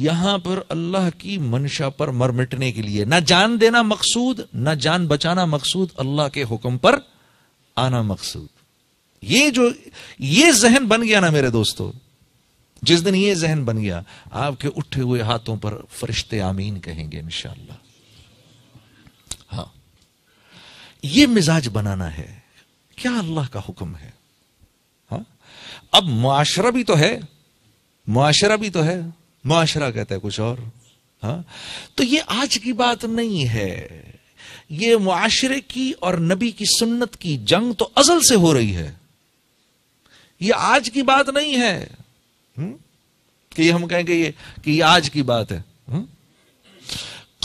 यहां पर अल्लाह की मंशा पर मर मिटने के लिए ना जान देना मकसूद ना जान बचाना मकसूद अल्लाह के हुक्म पर आना मकसूद ये जो ये जहन बन गया ना मेरे दोस्तों जिस दिन ये जहन बन गया आपके उठे हुए हाथों पर फरिश्ते आमीन कहेंगे इनशाला हाँ ये मिजाज बनाना है क्या अल्लाह का हुक्म है हाँ अब मुआशरा भी तो है मुआशरा भी तो है माशरा कहता है कुछ और हाँ तो ये आज की बात नहीं है ये मुआशरे की और नबी की सुन्नत की जंग तो अजल से हो रही है ये आज की बात नहीं है हम्म? कि हम कहेंगे ये कि ये आज की बात है हुँ?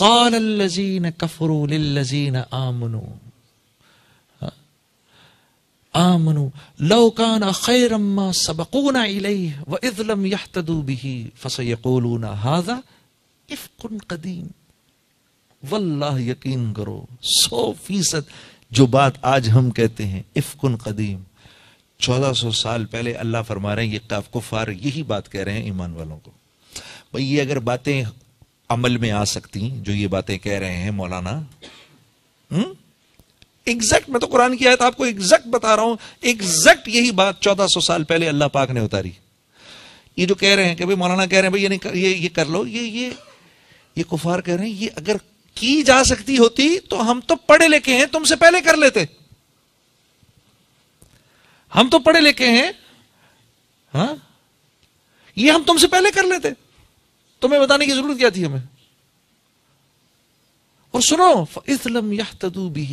लजीन الذين كفروا आमनु लौकाना खैरम्मा सबकूना इलैह व इज़लम यहतदू बिही फसयकूलूना हाजा इफ्कुन कदीम वल्लाह यकीन करो सौ फीसद जो बात आज हम कहते हैं इफ्कुन कदीम चौदह सौ साल पहले अल्लाह फरमा रहे हैं ये काफ कुफार यही बात कह रहे हैं ईमान वालों को भाई ये अगर बातें अमल में आ सकती जो ये बातें कह रहे हैं मौलाना हुँ? एग्जैक्ट मैं तो कुरान की आयत आपको एग्जैक्ट बता रहा हूं एग्जैक्ट यही बात 1400 साल पहले अल्लाह पाक ने उतारी ये जो कह रहे हैं कि भाई मौलाना कह रहे हैं भाई ये नहीं ये ये कर लो ये ये ये कुफार कह रहे हैं ये अगर की जा सकती होती तो हम तो पढ़े लिखे हैं तुमसे पहले कर लेते हम तो पढ़े लिखे हैं हा? ये हम तुमसे पहले कर लेते तुम्हें बताने की जरूरत क्या थी हमें और सुनो इसलम यह तदू भी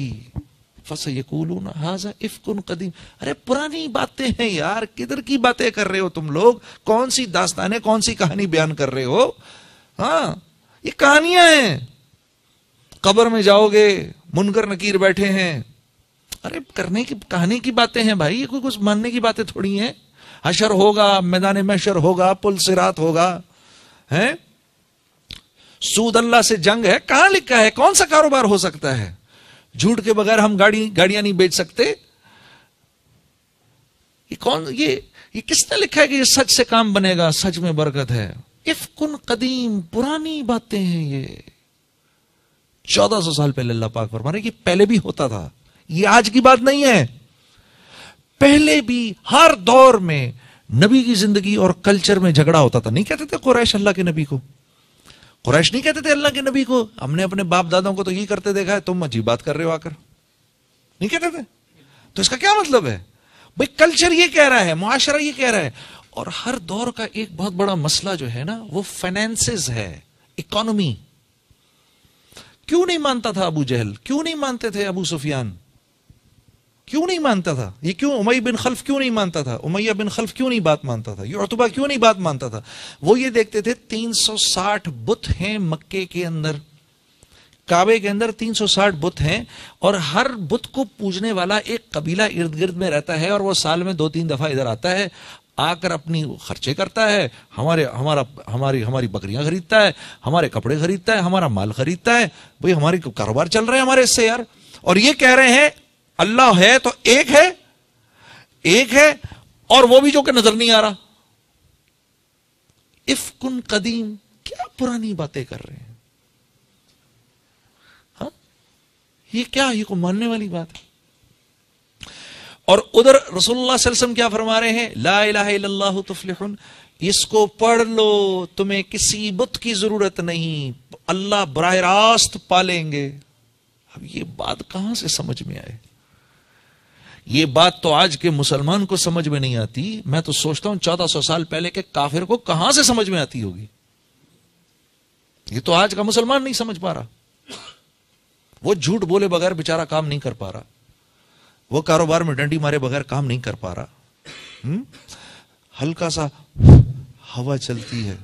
फसयकूलून हाजा इफकुन कदीम अरे पुरानी बातें हैं यार किधर की बातें कर रहे हो तुम लोग कौन सी दास्तान है कौन सी कहानी बयान कर रहे हो हाँ ये कहानियां हैं कबर में जाओगे मुनकर नकीर बैठे हैं अरे करने की कहानी की बातें हैं भाई ये कोई कुछ मानने की बातें थोड़ी हैं हशर होगा मैदान महशर होगा पुल सिरात होगा है सूद अल्लाह से जंग है कहां लिखा है कौन सा कारोबार हो सकता है झूठ के बगैर हम गाड़ी गाड़ियां नहीं बेच सकते ये कौन ये ये किसने लिखा है कि ये सच से काम बनेगा सच में बरकत है इफ कुन कदीम पुरानी बातें हैं ये चौदह सौ साल पहले अल्लाह पाक फरमा रहे पहले भी होता था ये आज की बात नहीं है पहले भी हर दौर में नबी की जिंदगी और कल्चर में झगड़ा होता था नहीं कहते थे कुरैश अल्लाह के नबी को कुरैश नहीं कहते थे अल्लाह के नबी को हमने अपने बाप दादाओं को तो यही करते देखा है तुम अजीब बात कर रहे हो आकर नहीं कहते थे तो इसका क्या मतलब है भाई कल्चर ये कह रहा है मुआशरा ये कह रहा है और हर दौर का एक बहुत बड़ा मसला जो है ना वो फाइनेंस है इकोनॉमी क्यों नहीं मानता था अबू जहल क्यों नहीं मानते थे अबू सुफियान क्यों नहीं मानता था ये क्यों उमैय बिन खल्फ क्यों नहीं मानता था उमैया बिन खल्फ क्यों नहीं बात मानता था यूतुबा क्यों नहीं बात मानता था वो ये देखते थे 360 बुत हैं मक्के के अंदर काबे के अंदर 360 बुत हैं और हर बुत को पूजने वाला एक कबीला इर्द गिर्द में रहता है और वो साल में दो तीन दफा इधर आता है आकर अपनी खर्चे करता है हमारे हमारा हमारी हमारी बकरियां खरीदता है हमारे कपड़े खरीदता है हमारा माल खरीदता है भाई हमारे कारोबार चल रहे हैं हमारे इससे यार और ये कह रहे हैं अल्लाह है तो एक है एक है और वो भी जो कि नजर नहीं आ रहा इफकुन कदीम क्या पुरानी बातें कर रहे हैं हा? ये क्या ये को मानने वाली बात है और उधर रसुल्ला वसल्लम क्या फरमा रहे हैं ला लाला इसको पढ़ लो तुम्हें किसी बुत की जरूरत नहीं अल्लाह बरह रास्त पालेंगे अब ये बात कहां से समझ में आए ये बात तो आज के मुसलमान को समझ में नहीं आती मैं तो सोचता हूं चौदह सौ साल पहले के काफिर को कहां से समझ में आती होगी ये तो आज का मुसलमान नहीं समझ पा रहा वो झूठ बोले बगैर बेचारा काम नहीं कर पा रहा वो कारोबार में डंडी मारे बगैर काम नहीं कर पा रहा हम्म? हल्का सा हवा चलती है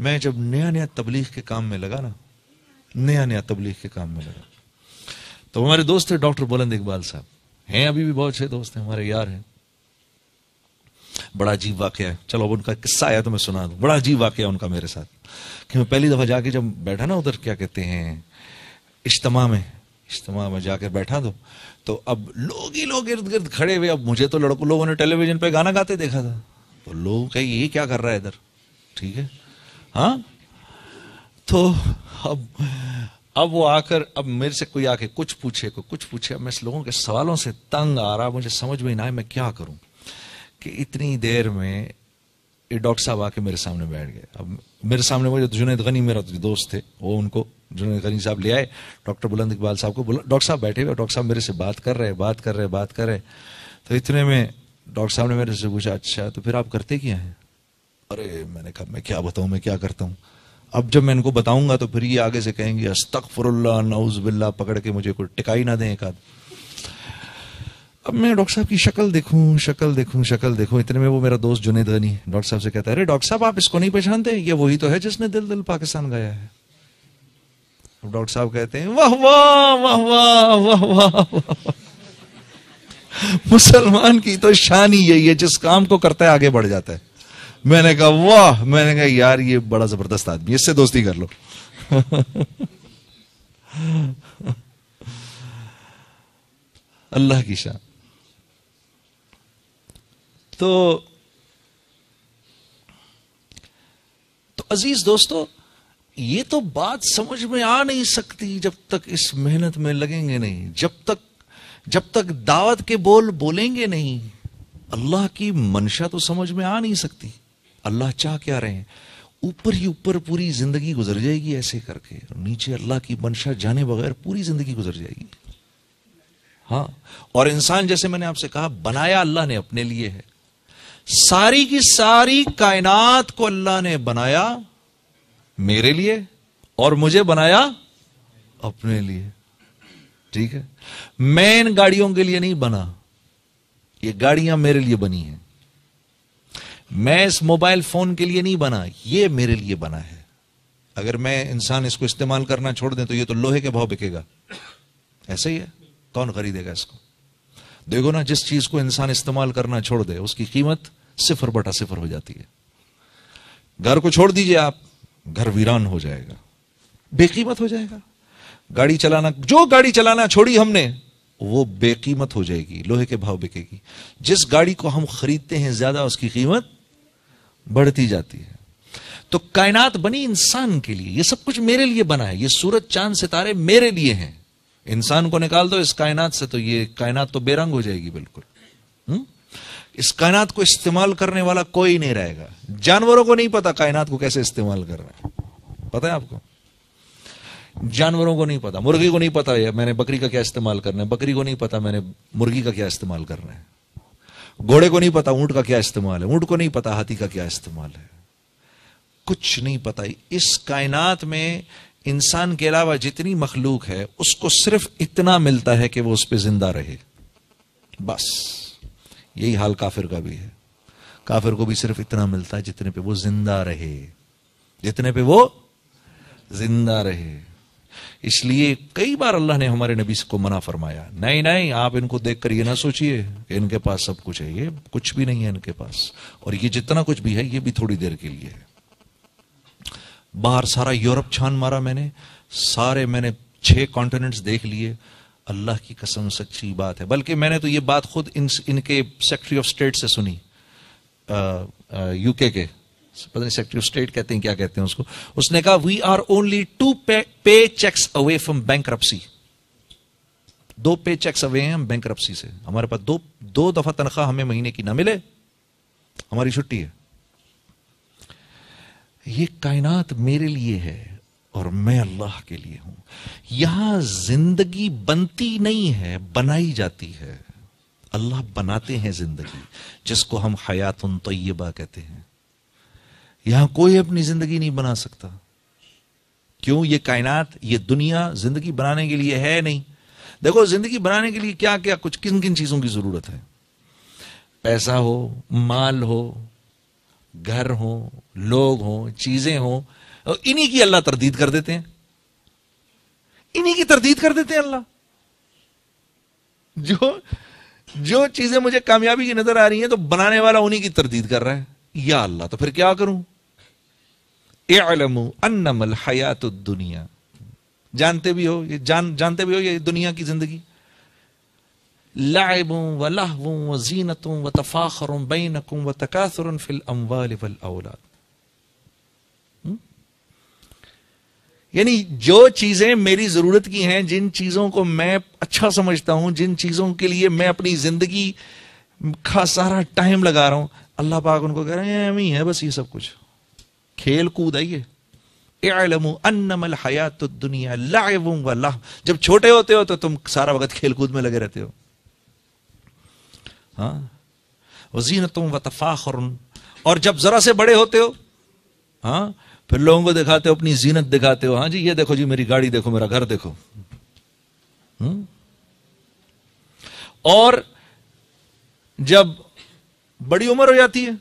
मैं जब नया नया तबलीग के काम में लगा ना नया नया तबलीग के काम में लगा तो हमारे दोस्त थे डॉक्टर बुलंद इकबाल साहब हैं अभी भी बहुत अच्छे दोस्त हैं हमारे यार हैं बड़ा अजीब वाक्य है चलो अब उनका किस्सा आया तो मैं सुना दू बड़ा अजीब वाक्य है उनका मेरे साथ कि मैं पहली दफ़ा जाके जब बैठा ना उधर क्या कहते हैं इज्तमा में इज्तमा में जाकर बैठा दो तो, तो अब लोग ही लोग इर्द गिर्द खड़े हुए अब मुझे तो लड़कों लोगों ने टेलीविजन पे गाना गाते देखा था तो लोग कहे ये क्या कर रहा है इधर ठीक है हाँ तो अब अब वो आकर अब मेरे से कोई आके कुछ पूछे को कुछ पूछे अब मैं इस लोगों के सवालों से तंग आ रहा मुझे समझ में ना आए मैं क्या करूं कि इतनी देर में ये डॉक्टर साहब आके मेरे सामने बैठ गए अब मेरे सामने वो जो जुनेद गनी मेरा दोस्त थे वो उनको जुनेद गनी साहब ले आए डॉक्टर बुलंद इकबाल साहब को डॉक्टर साहब बैठे हुए डॉक्टर साहब मेरे से बात कर रहे बात कर रहे बात कर रहे तो इतने में डॉक्टर साहब ने मेरे से पूछा अच्छा तो फिर आप करते क्या हैं अरे मैंने कहा मैं क्या बताऊँ मैं क्या करता हूँ अब जब मैं इनको बताऊंगा तो फिर ये आगे से कहेंगे फुरुल्ला नौज बिल्ला पकड़ के मुझे कोई टिकाई ना दें एक आध अब मैं डॉक्टर साहब की शक्ल देखूं शक्ल देखूं शक्ल देखूं इतने में वो मेरा दोस्त जुनेद गनी डॉक्टर साहब से कहता है अरे डॉक्टर साहब आप इसको नहीं पहचानते ये वही तो है जिसने दिल दिल पाकिस्तान गया है डॉक्टर साहब कहते हैं वाह वाह वाह वाह वाह वाह वाह मुसलमान की तो शान ही यही है जिस काम को करता है आगे बढ़ जाता है मैंने कहा वाह मैंने कहा यार ये बड़ा जबरदस्त आदमी इससे दोस्ती कर लो अल्लाह की शान तो तो अजीज दोस्तों ये तो बात समझ में आ नहीं सकती जब तक इस मेहनत में लगेंगे नहीं जब तक जब तक दावत के बोल बोलेंगे नहीं अल्लाह की मंशा तो समझ में आ नहीं सकती अल्लाह चाह क्या रहे हैं ऊपर ही ऊपर पूरी जिंदगी गुजर जाएगी ऐसे करके नीचे अल्लाह की मंशा जाने बगैर पूरी जिंदगी गुजर जाएगी हाँ और इंसान जैसे मैंने आपसे कहा बनाया अल्लाह ने अपने लिए है सारी की सारी कायनात को अल्लाह ने बनाया मेरे लिए और मुझे बनाया अपने लिए ठीक है मैं इन गाड़ियों के लिए नहीं बना ये गाड़ियां मेरे लिए बनी हैं मैं इस मोबाइल फोन के लिए नहीं बना ये मेरे लिए बना है अगर मैं इंसान इसको इस्तेमाल करना छोड़ दें तो ये तो लोहे के भाव बिकेगा ऐसे ही है कौन खरीदेगा इसको देखो ना जिस चीज को इंसान इस्तेमाल करना छोड़ दे उसकी कीमत सिफर बटा सिफर हो जाती है घर को छोड़ दीजिए आप घर वीरान हो जाएगा बेकीमत हो जाएगा गाड़ी चलाना जो गाड़ी चलाना छोड़ी हमने वो बेकीमत हो जाएगी लोहे के भाव बिकेगी जिस गाड़ी को हम खरीदते हैं ज्यादा उसकी कीमत बढ़ती जाती है तो कायनात बनी इंसान के लिए ये सब कुछ मेरे लिए बना है ये सूरज चांद सितारे मेरे लिए हैं इंसान को निकाल दो इस कायनात से तो ये कायनात तो बेरंग हो जाएगी बिल्कुल हम्म? इस कायनात को इस्तेमाल करने वाला कोई नहीं रहेगा जानवरों को नहीं पता कायनात को कैसे इस्तेमाल करना है पता है आपको जानवरों को नहीं पता मुर्गी को नहीं पता है मैंने बकरी का क्या इस्तेमाल करना है बकरी को नहीं पता मैंने मुर्गी का क्या इस्तेमाल करना है घोड़े को नहीं पता ऊंट का क्या इस्तेमाल है ऊंट को नहीं पता हाथी का क्या इस्तेमाल है कुछ नहीं पता इस कायनात में इंसान के अलावा जितनी मखलूक है उसको सिर्फ इतना मिलता है कि वो उस पर जिंदा रहे बस यही हाल काफिर का भी है काफिर को भी सिर्फ इतना मिलता है जितने पे वो जिंदा रहे जितने पे वो जिंदा रहे इसलिए कई बार अल्लाह ने हमारे नबी को मना फरमाया नहीं नहीं आप इनको देखकर ये ना सोचिए कि इनके पास सब कुछ है ये कुछ भी नहीं है इनके पास और ये जितना कुछ भी है ये भी थोड़ी देर के लिए है बाहर सारा यूरोप छान मारा मैंने सारे मैंने छह कॉन्टिनेंट्स देख लिए अल्लाह की कसम सच्ची बात है बल्कि मैंने तो ये बात खुद इन इनके सेक्रेटरी ऑफ स्टेट से सुनी यूके के पता नहीं सेक्रेटरी स्टेट कहते हैं क्या कहते हैं उसको उसने कहा we are only two pay cheques away from bank दो पे चेक्स अवे हैं हम बैंक से हमारे पास दो दो दफा तनख्वाह हमें महीने की ना मिले हमारी छुट्टी है ये कायनात मेरे लिए है और मैं अल्लाह के लिए हूं यहां जिंदगी बनती नहीं है बनाई जाती है अल्लाह बनाते हैं जिंदगी जिसको हम हयातन तयबा कहते हैं यहां कोई अपनी जिंदगी नहीं बना सकता क्यों ये कायनात ये दुनिया जिंदगी बनाने के लिए है नहीं देखो जिंदगी बनाने के लिए क्या क्या कुछ किन किन चीजों की जरूरत है पैसा हो माल हो घर हो लोग हो चीजें हो इन्हीं की अल्लाह तरदीद कर देते हैं इन्हीं की तरदीद कर देते हैं अल्लाह जो जो चीजें मुझे कामयाबी की नजर आ रही हैं तो बनाने वाला उन्हीं की तरदीद कर रहा है या अल्लाह तो फिर क्या करूं हयात दुनिया जानते भी हो ये जान जानते भी हो ये दुनिया की जिंदगी लाइबों व लाहवों व जीनतों व तफाखरों बैनकों व तकासर फिल अम्वाल वल औलाद यानी जो चीजें मेरी जरूरत की हैं जिन चीजों को मैं अच्छा समझता हूं जिन चीजों के लिए मैं अपनी जिंदगी का सारा टाइम लगा रहा हूं अल्लाह पाक उनको कह रहे हैं ही है बस ये सब कुछ खेल कूद है ये दुनिया लाइबुम जब छोटे होते हो तो तुम सारा वक्त खेलकूद में लगे रहते हो हाँ। वजीन तुम वतफाखर और जब जरा से बड़े होते हो हाँ फिर लोगों को दिखाते हो अपनी जीनत दिखाते हो हाँ जी ये देखो जी मेरी गाड़ी देखो मेरा घर देखो हुँ? हम्म। और जब बड़ी उम्र हो जाती है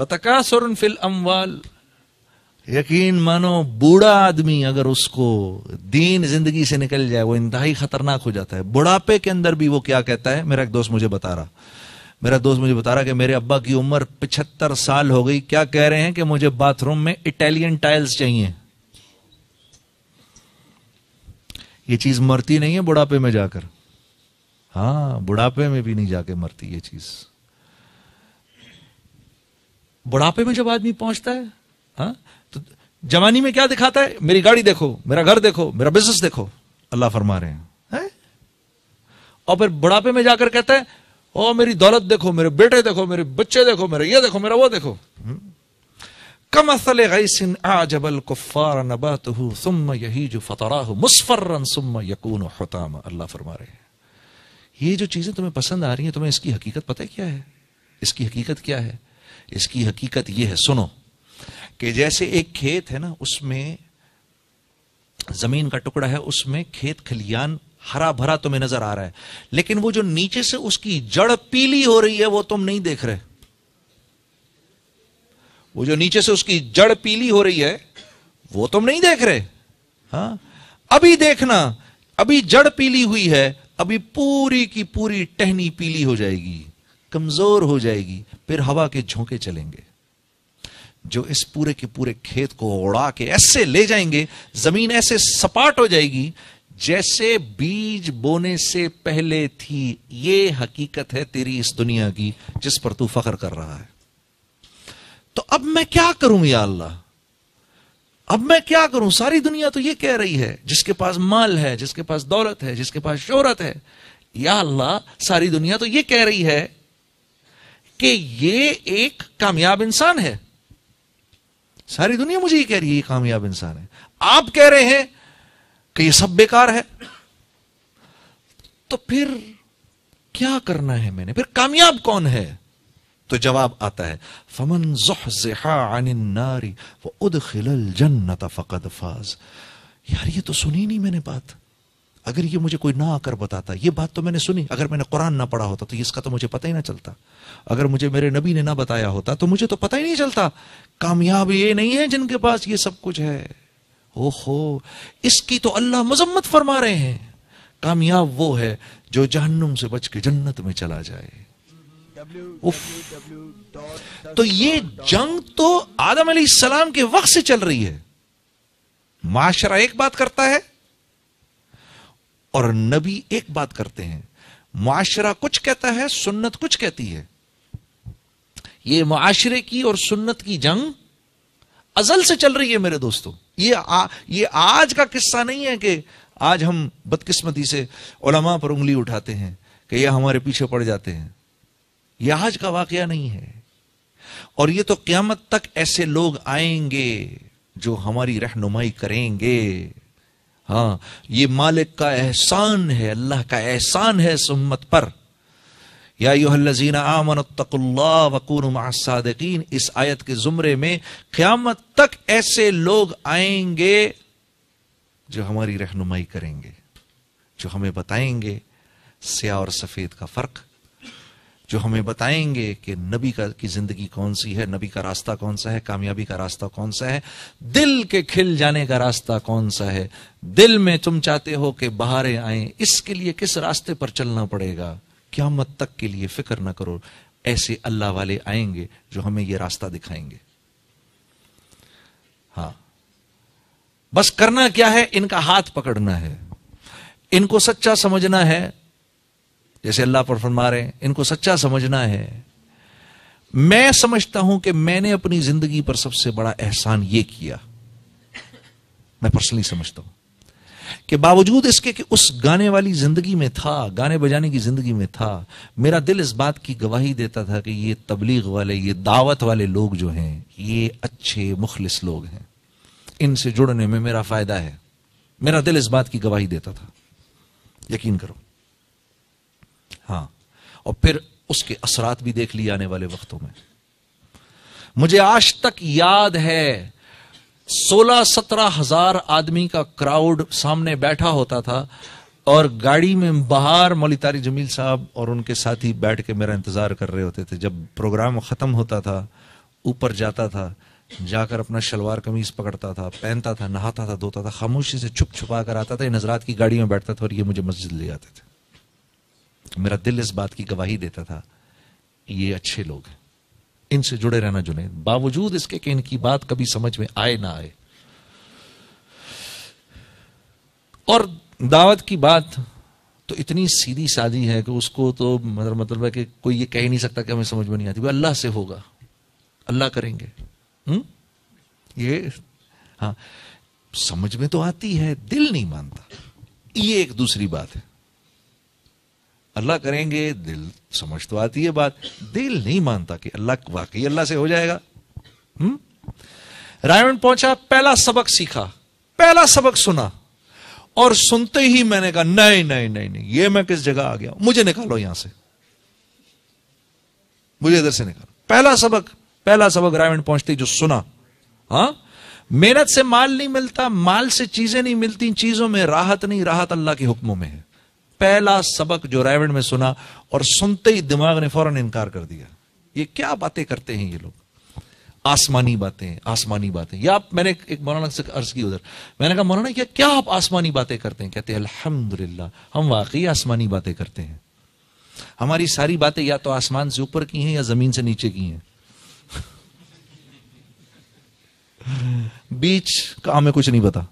वतकासुर फिल अमवाल यकीन मानो बूढ़ा आदमी अगर उसको दीन जिंदगी से निकल जाए वो इंतहाई खतरनाक हो जाता है बुढ़ापे के अंदर भी वो क्या कहता है मेरा एक दोस्त मुझे बता रहा मेरा दोस्त मुझे बता रहा कि मेरे अब्बा की उम्र पिछहत्तर साल हो गई क्या कह रहे हैं कि मुझे बाथरूम में इटालियन टाइल्स चाहिए ये चीज मरती नहीं है बुढ़ापे में जाकर हाँ बुढ़ापे में भी नहीं जाके मरती ये चीज़ बुढ़ापे में जब आदमी पहुंचता है हा? तो जवानी में क्या दिखाता है मेरी गाड़ी देखो मेरा घर देखो मेरा बिजनेस देखो अल्लाह फरमा रहे हैं है? और फिर बुढ़ापे में जाकर कहता है ओ मेरी दौलत देखो मेरे बेटे देखो मेरे बच्चे देखो मेरा ये देखो मेरा वो देखो हम्म। कम असल आजबल कुफार नबात सुम यही जो फतरा मुस्फर्रन सुम यकून हताम अल्लाह फरमा रहे हैं ये जो चीजें तुम्हें पसंद आ रही हैं तुम्हें इसकी हकीकत पता है क्या है इसकी हकीकत क्या है इसकी हकीकत यह है सुनो कि जैसे एक खेत है ना उसमें जमीन का टुकड़ा है उसमें खेत खलियान हरा भरा तुम्हें नजर आ रहा है लेकिन वो जो नीचे से उसकी जड़ पीली हो रही है वो तुम नहीं देख रहे वो जो नीचे से उसकी जड़ पीली हो रही है वो तुम नहीं देख रहे हाँ अभी देखना अभी जड़ पीली हुई है अभी पूरी की पूरी टहनी पीली हो जाएगी कमजोर हो जाएगी फिर हवा के झोंके चलेंगे जो इस पूरे के पूरे खेत को उड़ा के ऐसे ले जाएंगे जमीन ऐसे सपाट हो जाएगी जैसे बीज बोने से पहले थी ये हकीकत है तेरी इस दुनिया की जिस पर तू फख्र कर रहा है तो अब मैं क्या करूं या अल्लाह अब मैं क्या करूं सारी दुनिया तो ये कह रही है जिसके पास माल है जिसके पास दौलत है जिसके पास शोहरत है या अल्लाह सारी दुनिया तो ये कह रही है कि ये एक कामयाब इंसान है सारी दुनिया मुझे ये कह रही है ये कामयाब इंसान है आप कह रहे हैं कि ये सब बेकार है तो फिर क्या करना है मैंने फिर कामयाब कौन है तो जवाब आता है फमन नारी वो उद खिलल जन्नत फ़कद फाज यार ये तो सुनी नहीं मैंने बात अगर ये मुझे कोई ना आकर बताता ये बात तो मैंने सुनी अगर मैंने कुरान ना पढ़ा होता तो इसका तो मुझे पता ही ना चलता अगर मुझे मेरे नबी ने ना बताया होता तो मुझे तो पता ही नहीं चलता कामयाब ये नहीं है जिनके पास ये सब कुछ है ओहो इसकी तो अल्लाह मजम्मत फरमा रहे हैं कामयाब वो है जो जहन्नुम से बच के जन्नत में चला जाए उफ तो ये जंग तो आदम सलाम के वक्त से चल रही है माशरा एक बात करता है और नबी एक बात करते हैं मुआशरा कुछ कहता है सुन्नत कुछ कहती है ये मुआशरे की और सुन्नत की जंग अजल से चल रही है मेरे दोस्तों ये आ, ये आज का किस्सा नहीं है कि आज हम बदकिस्मती से ओलमा पर उंगली उठाते हैं कि ये हमारे पीछे पड़ जाते हैं यह आज का वाकया नहीं है और ये तो क्यामत तक ऐसे लोग आएंगे जो हमारी रहनुमाई करेंगे हाँ ये मालिक का एहसान है अल्लाह का एहसान है इस उम्मत पर या यूहल्लजीन आमन वकून इस आयत के जुमरे में क़्यामत तक ऐसे लोग आएंगे जो हमारी रहनुमाई करेंगे जो हमें बताएंगे स्या और सफ़ेद का फ़र्क जो हमें बताएंगे कि नबी का की जिंदगी कौन सी है नबी का रास्ता कौन सा है कामयाबी का रास्ता कौन सा है दिल के खिल जाने का रास्ता कौन सा है दिल में तुम चाहते हो कि बहारें आए इसके लिए किस रास्ते पर चलना पड़ेगा क्या मत तक के लिए फिक्र ना करो ऐसे अल्लाह वाले आएंगे जो हमें यह रास्ता दिखाएंगे हाँ बस करना क्या है इनका हाथ पकड़ना है इनको सच्चा समझना है जैसे अल्लाह पर फरमा रहे हैं इनको सच्चा समझना है मैं समझता हूं कि मैंने अपनी जिंदगी पर सबसे बड़ा एहसान यह किया मैं पर्सनली समझता हूं कि बावजूद इसके कि उस गाने वाली जिंदगी में था गाने बजाने की जिंदगी में था मेरा दिल इस बात की गवाही देता था कि ये तबलीग वाले ये दावत वाले लोग जो हैं ये अच्छे मुखलिस लोग हैं इनसे जुड़ने में मेरा फायदा है मेरा दिल इस बात की गवाही देता था यकीन करो हाँ और फिर उसके असरात भी देख लिए आने वाले वक्तों में मुझे आज तक याद है सोलह सत्रह हजार आदमी का क्राउड सामने बैठा होता था और गाड़ी में बाहर मौली जमील साहब और उनके साथी बैठ के मेरा इंतजार कर रहे होते थे जब प्रोग्राम खत्म होता था ऊपर जाता था जाकर अपना शलवार कमीज पकड़ता था पहनता था नहाता था धोता था खामोशी से छुप छुपा कर आता था नजरात की गाड़ी में बैठता था और ये मुझे मस्जिद ले जाते थे मेरा दिल इस बात की गवाही देता था ये अच्छे लोग हैं इनसे जुड़े रहना जुड़े बावजूद इसके कि इनकी बात कभी समझ में आए ना आए और दावत की बात तो इतनी सीधी सादी है कि उसको तो मतलब मतलब है कि कोई ये कह ही नहीं सकता कि हमें समझ में नहीं आती अल्लाह से होगा अल्लाह करेंगे हुँ? हम्म? ये हाँ समझ में तो आती है दिल नहीं मानता ये एक दूसरी बात है अल्लाह करेंगे दिल समझ तो आती है बात दिल नहीं मानता कि अल्लाह वाकई अल्लाह से हो जाएगा हम्म? रायण पहुंचा पहला सबक सीखा पहला सबक सुना और सुनते ही मैंने कहा नहीं नहीं नहीं नहीं ये मैं किस जगह आ गया मुझे निकालो यहां से मुझे इधर से निकालो पहला सबक पहला सबक रायण पहुंचते जो सुना हा मेहनत से माल नहीं मिलता माल से चीजें नहीं मिलती चीजों में राहत नहीं राहत अल्लाह के हुक्मों में है पहला सबक जो रायवेंड में सुना और सुनते ही दिमाग ने फौरन इनकार कर दिया ये क्या बातें करते हैं ये लोग आसमानी बातें आसमानी बातें या आप मैंने एक मौलाना से अर्ज की उधर मैंने कहा मौलाना क्या क्या आप आसमानी बातें करते हैं कहते हैं अल्हम्दुलिल्लाह हम वाकई आसमानी बातें करते हैं हमारी सारी बातें या तो आसमान से ऊपर की हैं या जमीन से नीचे की हैं बीच का हमें कुछ नहीं पता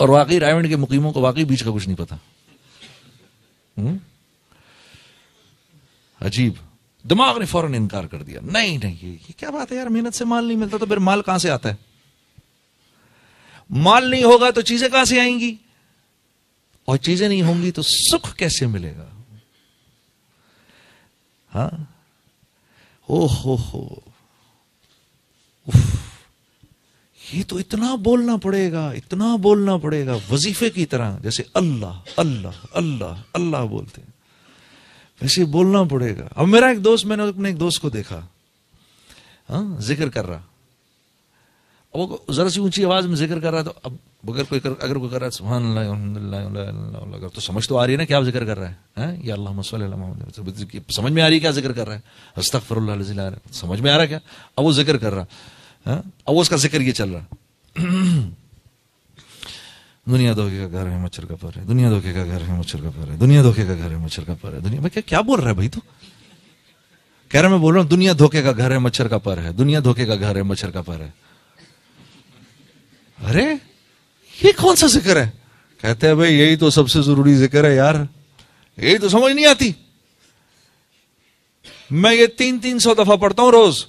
और वाकई रायण के मुकीमों को वाकई बीच का कुछ नहीं पता हम्म? अजीब दिमाग ने फौरन इनकार कर दिया नहीं नहीं ये, ये क्या बात है यार मेहनत से माल नहीं मिलता तो फिर माल कहां से आता है माल नहीं होगा तो चीजें कहां से आएंगी और चीजें नहीं होंगी तो सुख कैसे मिलेगा हा ओ हो हो उफ ये तो इतना बोलना पड़ेगा इतना बोलना पड़ेगा वजीफे की तरह जैसे अल्लाह अल्लाह अल्लाह अल्लाह बोलते हैं वैसे बोलना पड़ेगा अब मेरा एक दोस्त मैंने अपने एक दोस्त को देखा हाँ जिक्र कर रहा अब वो जरा सी ऊंची आवाज में जिक्र कर रहा तो अब बगैर कोई कर, अगर कोई कर रहा है सुबह तो समझ तो आ रही है ना क्या जिक्र कर रहा है, है? हाँ, या अल्लाह तो समझ में आ रही है क्या जिक्र कर रहा है हस्तफर समझ में आ रहा क्या अब वो जिक्र कर रहा हाँ? अब उसका जिक्र ये चल रहा दुनिया धोखे का घर है मच्छर का पर है दुनिया धोखे का घर है मच्छर का पर है दुनिया धोखे का घर है मच्छर का पर है दुनिया क्या क्या बोल रहा है भाई तू कह रहा मैं बोल रहा हूं दुनिया धोखे का घर है मच्छर का पर है दुनिया धोखे का घर है मच्छर का पर है अरे ये कौन सा जिक्र है कहते हैं भाई यही तो सबसे जरूरी जिक्र है यार यही तो समझ नहीं आती मैं ये तीन तीन सौ दफा पढ़ता हूं रोज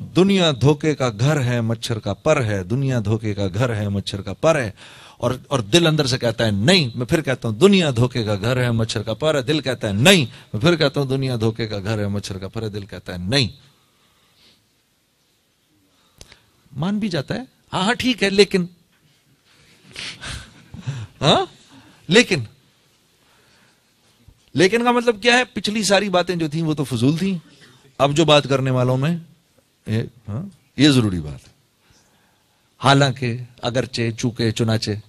दुनिया धोखे का घर है मच्छर का पर है दुनिया धोखे का घर है मच्छर का पर है और और दिल अंदर से कहता है नहीं मैं फिर कहता हूं दुनिया धोखे का घर है मच्छर का पर है दिल कहता है नहीं मैं फिर कहता हूं दुनिया धोखे का घर है मच्छर का पर है दिल कहता है नहीं मान भी जाता है हाँ हाँ ठीक है लेकिन हाँ, लेकिन लेकिन का मतलब क्या है पिछली सारी बातें जो थी वो तो फजूल थी अब जो बात करने वालों में हाँ? ये जरूरी बात है हालांकि अगरचे चूके चुनाचे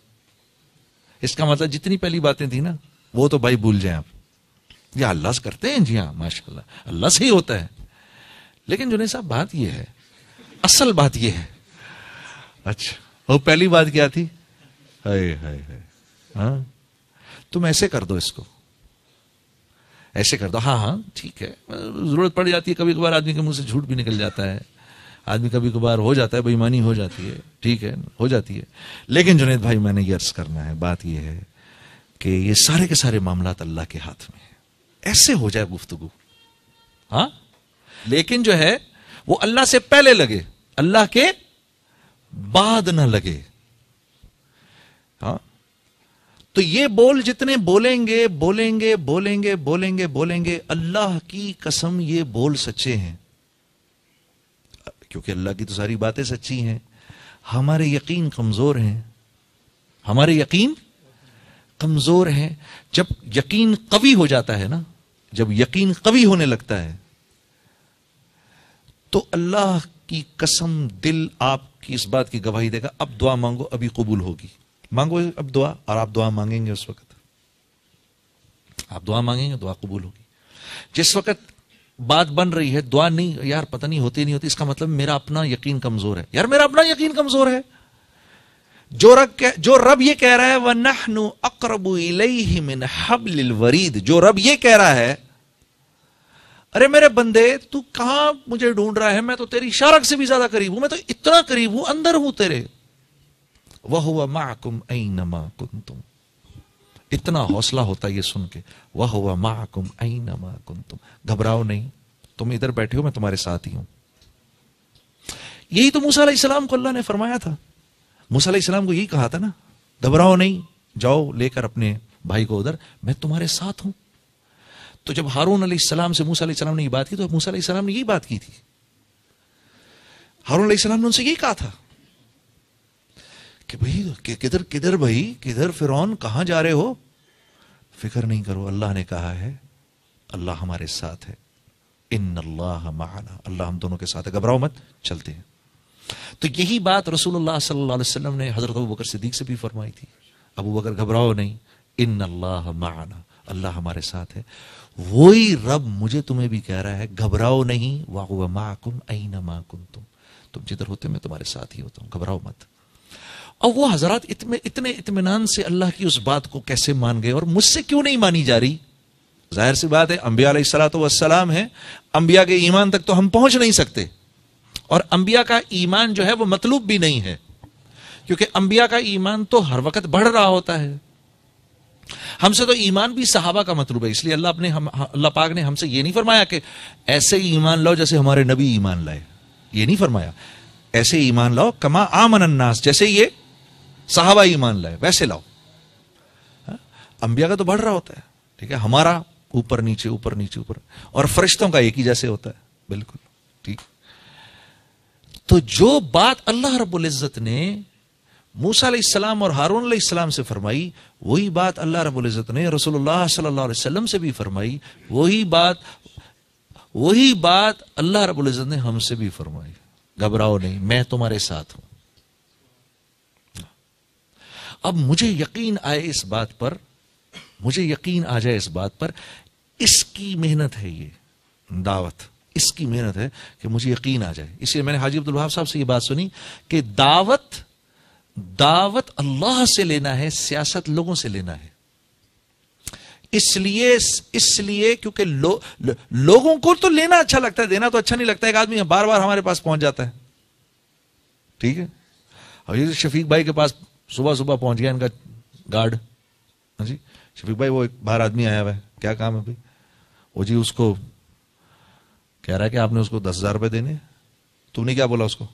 इसका मतलब जितनी पहली बातें थी ना वो तो भाई भूल जाए आप ये अल्लाह से करते हैं जी हाँ माशा अल्लाह से ही होता है लेकिन जुने साहब बात यह है असल बात यह है अच्छा और पहली बात क्या थी हाय हाय हाय हाँ तुम ऐसे कर दो इसको ऐसे कर दो हाँ हाँ ठीक है जरूरत पड़ जाती है कभी कभार आदमी के मुंह से झूठ भी निकल जाता है आदमी कभी कभार हो जाता है बेईमानी हो जाती है ठीक है हो जाती है लेकिन जुनेद भाई मैंने ये अर्ज करना है बात यह है कि ये सारे के सारे मामला अल्लाह के हाथ में है ऐसे हो जाए गुफ्तगु हाँ लेकिन जो है वो अल्लाह से पहले लगे अल्लाह के बाद ना लगे हाँ तो ये बोल जितने बोलेंगे बोलेंगे बोलेंगे बोलेंगे बोलेंगे अल्लाह की कसम ये बोल सच्चे हैं क्योंकि अल्लाह की तो सारी बातें सच्ची हैं हमारे यकीन कमज़ोर हैं हमारे यकीन कमज़ोर हैं जब यकीन कवी हो जाता है ना जब यकीन कवी होने लगता है तो अल्लाह की कसम दिल आपकी इस बात की गवाही देगा अब दुआ मांगो अभी कबूल होगी मांगो अब दुआ और आप दुआ मांगेंगे उस वक्त आप दुआ मांगेंगे दुआ कबूल होगी जिस वक्त बात बन रही है दुआ नहीं यार पता नहीं होती नहीं होती इसका मतलब मेरा अपना यकीन कमजोर है यार मेरा अपना यकीन कमजोर है जो रब जो रब ये कह रहा है वह नहनु अकरबू मिन हबलिल वरीद जो रब ये कह रहा है अरे मेरे बंदे तू कहां मुझे ढूंढ रहा है मैं तो तेरी शारक से भी ज्यादा करीब हूं मैं तो इतना करीब हूं अंदर हूं तेरे वह हुआ माकुम ऐ नमा कुम तुम इतना हौसला होता है ये सुन के वह हुआ माँ कुम आई कुम तुम घबराओ नहीं तुम इधर बैठे हो मैं तुम्हारे साथ ही हूं यही तो मूसा को अल्लाह ने फरमाया था मूसा को यही कहा था ना घबराओ नहीं जाओ लेकर अपने भाई को उधर मैं तुम्हारे साथ हूं तो जब हारून सलाम से मूसा ने यह बात की तो मूसा सलाम ने यही बात की थी हारून सलाम ने उनसे यही कहा था कि भाई किधर किधर भाई किधर फिर कहाँ जा रहे हो फिक्र नहीं करो अल्लाह ने कहा है अल्लाह हमारे साथ है इन अल्लाह महाना अल्लाह हम दोनों के साथ है घबराओ मत चलते हैं तो यही बात रसूलुल्लाह सल्लल्लाहु अलैहि वसल्लम ने हजरत अबू बकर सिद्दीक से भी फरमाई थी अबू बकर घबराओ नहीं इन अल्लाह माना अल्लाह हमारे साथ है वही रब मुझे तुम्हें भी कह रहा है घबराओ नहीं वाह माकुम ऐन माकुम तुम तुम जिधर होते मैं तुम्हारे साथ ही होता हूँ घबराओ मत और वो हजरत इतने इतने इतमान से अल्लाह की उस बात को कैसे मान गए और मुझसे क्यों नहीं मानी जा रही जाहिर सी बात है तो सलाम है अंबिया के ईमान तक तो हम पहुंच नहीं सकते और अंबिया का ईमान जो है वो मतलूब भी नहीं है क्योंकि अंबिया का ईमान तो हर वक्त बढ़ रहा होता है हमसे तो ईमान भी सहाबा का मतलब है इसलिए अल्लाह अपने हम अल्लाह पाक ने हमसे ये नहीं फरमाया कि ऐसे ईमान लाओ जैसे हमारे नबी ईमान लाए ये नहीं फरमाया ऐसे ईमान लाओ कमा आमन अन्नास जैसे ये साहबा ईमान लाए वैसे लाओ हाँ? अंबिया का तो बढ़ रहा होता है ठीक है हमारा ऊपर नीचे ऊपर नीचे ऊपर और फरिश्तों का एक ही जैसे होता है बिल्कुल ठीक तो जो बात अल्लाह रबुल इज़्ज़त ने मूसा सलाम और हारून सलाम से फरमाई वही बात अल्लाह रबुल इज़्ज़त ने रसोल्ला सल्लाम से भी फरमाई वही बात वही बात अल्लाह रबुल इज़्ज़त ने हमसे भी फरमाई घबराओ नहीं मैं तुम्हारे साथ हूं अब मुझे यकीन आए इस बात पर मुझे यकीन आ जाए इस बात पर इसकी मेहनत है ये दावत इसकी मेहनत है कि मुझे यकीन आ जाए इसलिए मैंने हाजी अब्दुल साहब से ये बात सुनी कि दावत दावत अल्लाह से लेना है सियासत लोगों से लेना है इसलिए इसलिए क्योंकि लो, लो, लोगों को तो लेना अच्छा लगता है देना तो अच्छा नहीं लगता एक आदमी बार बार हमारे पास पहुंच जाता है ठीक है अब ये शफीक भाई के पास सुबह सुबह पहुंच गया इनका गार्ड हाँ जी शफीक भाई वो एक बाहर आदमी आया हुआ है क्या काम है भाई वो जी उसको कह रहा है कि आपने उसको दस हजार रुपये देने तूने क्या बोला उसको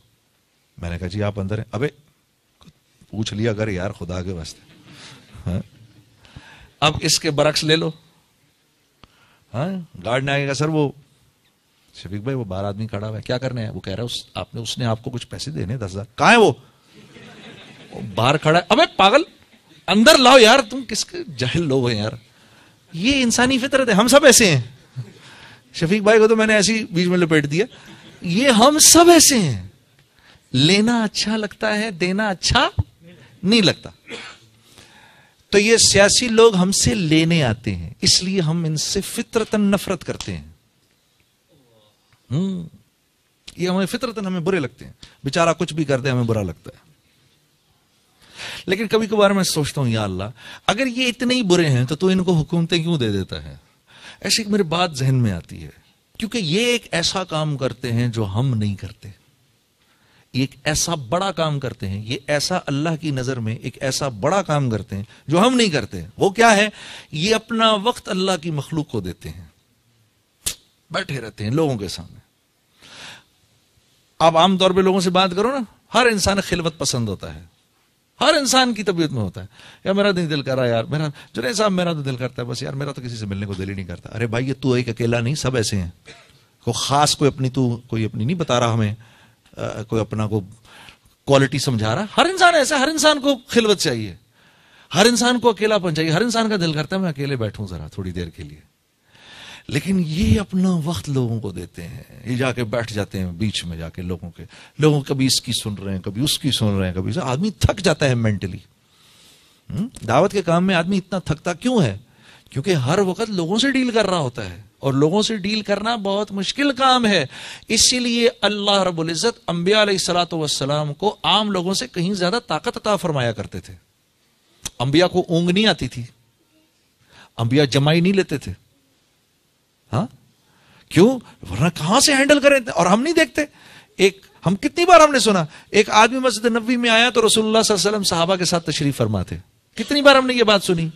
मैंने कहा जी आप अंदर हैं अबे पूछ लिया अगर यार खुदा के वास्ते हाँ? अब इसके बरक्स ले लो हाँ गार्ड ने आएगा सर वो शफीक भाई वो बाहर आदमी खड़ा हुआ है क्या करने है वो कह रहा है उस आपने उसने आपको कुछ पैसे देने दस हजार कहा है वो बाहर खड़ा है अबे पागल अंदर लाओ यार तुम किसके जहल लोग हो यार ये इंसानी फितरत है हम सब ऐसे हैं शफीक भाई को तो मैंने ऐसी बीच में लपेट दिया ये हम सब ऐसे हैं लेना अच्छा लगता है देना अच्छा नहीं लगता तो ये सियासी लोग हमसे लेने आते हैं इसलिए हम इनसे फितरतन नफरत करते हैं हम्म ये हमें फितरतन हमें बुरे लगते हैं बेचारा कुछ भी कर दे हमें बुरा लगता है लेकिन कभी कभार मैं सोचता हूँ या अल्लाह अगर ये इतने ही बुरे हैं तो तू इनको हुकूमतें क्यों दे देता है ऐसी मेरे बात जहन में आती है क्योंकि ये एक ऐसा काम करते हैं जो हम नहीं करते ये एक ऐसा बड़ा काम करते हैं ये ऐसा अल्लाह की नज़र में एक ऐसा बड़ा काम करते हैं जो हम नहीं करते वो क्या है ये अपना वक्त अल्लाह की मखलूक को देते हैं बैठे रहते हैं लोगों के सामने आप आमतौर पर लोगों से बात करो ना हर इंसान खिलवत पसंद होता है हर इंसान की तबीयत में होता है यार मेरा तो नहीं दिल कर रहा यार मेरा जुने साहब मेरा तो दिल करता है बस यार मेरा तो किसी से मिलने को दिल ही नहीं करता अरे भाई ये तू एक अकेला नहीं सब ऐसे हैं को खास कोई अपनी तू कोई अपनी नहीं बता रहा हमें आ, कोई अपना को क्वालिटी समझा रहा हर इंसान ऐसा हर इंसान को खिलवत चाहिए हर इंसान को अकेला पहुंचाइए हर इंसान का दिल करता है मैं अकेले बैठूं जरा थोड़ी देर के लिए लेकिन ये अपना वक्त लोगों को देते हैं ये जाके बैठ जाते हैं बीच में जाके लोगों के लोगों कभी इसकी सुन रहे हैं कभी उसकी सुन रहे हैं कभी आदमी थक जाता है मेंटली हम्म? दावत के काम में आदमी इतना थकता क्यों है क्योंकि हर वक्त लोगों से डील कर रहा होता है और लोगों से डील करना बहुत मुश्किल काम है इसीलिए अल्लाह रबुल्ज़त अम्बिया वसलाम को आम लोगों से कहीं ज्यादा ताकत अता फरमाया करते थे अंबिया को ऊँग नहीं आती थी अंबिया जमाई नहीं लेते थे हाँ क्यों वरना कहां से हैंडल करें और हम नहीं देखते एक हम कितनी बार हमने सुना एक आदमी मस्जिद नबी में आया तो रसुल्ला साहबा के साथ तशरीफ फरमाते कितनी बार हमने ये बात सुनी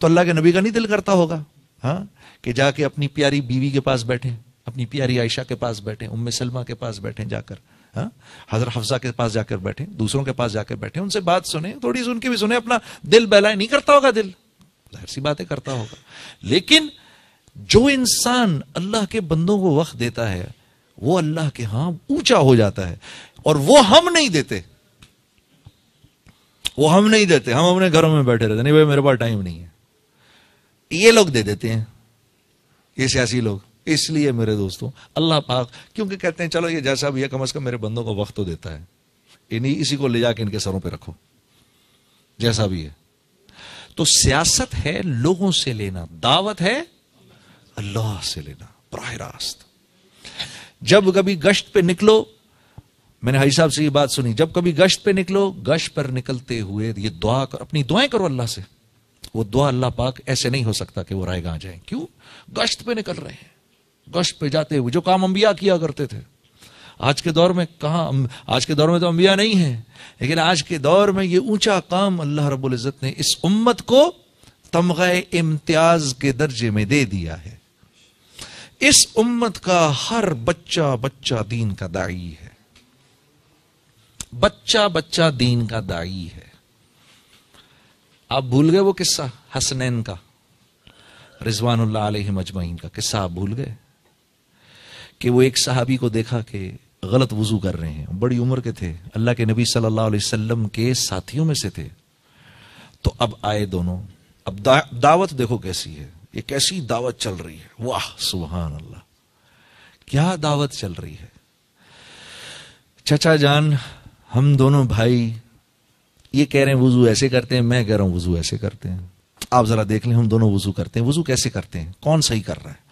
तो अल्लाह के नबी का नहीं दिल करता होगा हाँ कि जाके अपनी प्यारी बीवी के पास बैठे अपनी प्यारी आयशा के पास बैठे उम्म सलमा के पास बैठे जाकर हाँ हजर हफ्जा के पास जाकर बैठे दूसरों के पास जाकर बैठे उनसे बात सुने थोड़ी सी उनकी भी सुने अपना दिल बहलाए नहीं करता होगा दिल सी बातें करता होगा लेकिन जो इंसान अल्लाह के बंदों को वक्त देता है वो अल्लाह के हां ऊंचा हो जाता है और वो हम नहीं देते वो हम नहीं देते हम अपने घरों में बैठे रहते नहीं भाई मेरे पास टाइम नहीं है ये लोग दे देते हैं ये सियासी लोग इसलिए मेरे दोस्तों अल्लाह पाक क्योंकि कहते हैं चलो ये जैसा भी है कम अज कम मेरे बंदों को वक्त तो देता है इन्हीं इसी को ले जाके इनके सरों पे रखो जैसा भी है तो सियासत है लोगों से लेना दावत है अल्लाह से लेना बरह रास्त जब कभी गश्त पे निकलो मैंने हाई साहब से ये बात सुनी जब कभी गश्त पे निकलो गश्त पर निकलते हुए ये दुआ कर अपनी दुआएं करो अल्लाह से वो दुआ अल्लाह पाक ऐसे नहीं हो सकता कि वो रायगा जाए क्यों गश्त पे निकल रहे हैं गश्त पे जाते हुए जो काम अंबिया किया करते थे आज के दौर में कहा आज के दौर में तो अंबिया नहीं है लेकिन आज के दौर में ये ऊंचा काम अल्लाह रबुल्ज़त ने इस उम्मत को तमगा इम्तियाज के दर्जे में दे दिया है इस उम्मत का हर बच्चा बच्चा दीन का दाई है बच्चा बच्चा दीन का दाई है आप भूल गए वो किस्सा हसनैन का रिजवानुल्लाह अलैहि का किस्सा आप भूल गए कि वो एक साहबी को देखा कि गलत वजू कर रहे हैं बड़ी उम्र के थे अल्लाह के नबी सल्लल्लाहु अलैहि वसल्लम के साथियों में से थे तो अब आए दोनों अब दा, दावत देखो कैसी है ये कैसी दावत चल रही है वाह सुबहान अल्लाह क्या दावत चल रही है चचा जान हम दोनों भाई ये कह रहे हैं वजू ऐसे करते हैं मैं कह रहा हूं वजू ऐसे करते हैं आप जरा देख लें हम दोनों वजू करते हैं वजू कैसे करते हैं कौन सही कर रहा है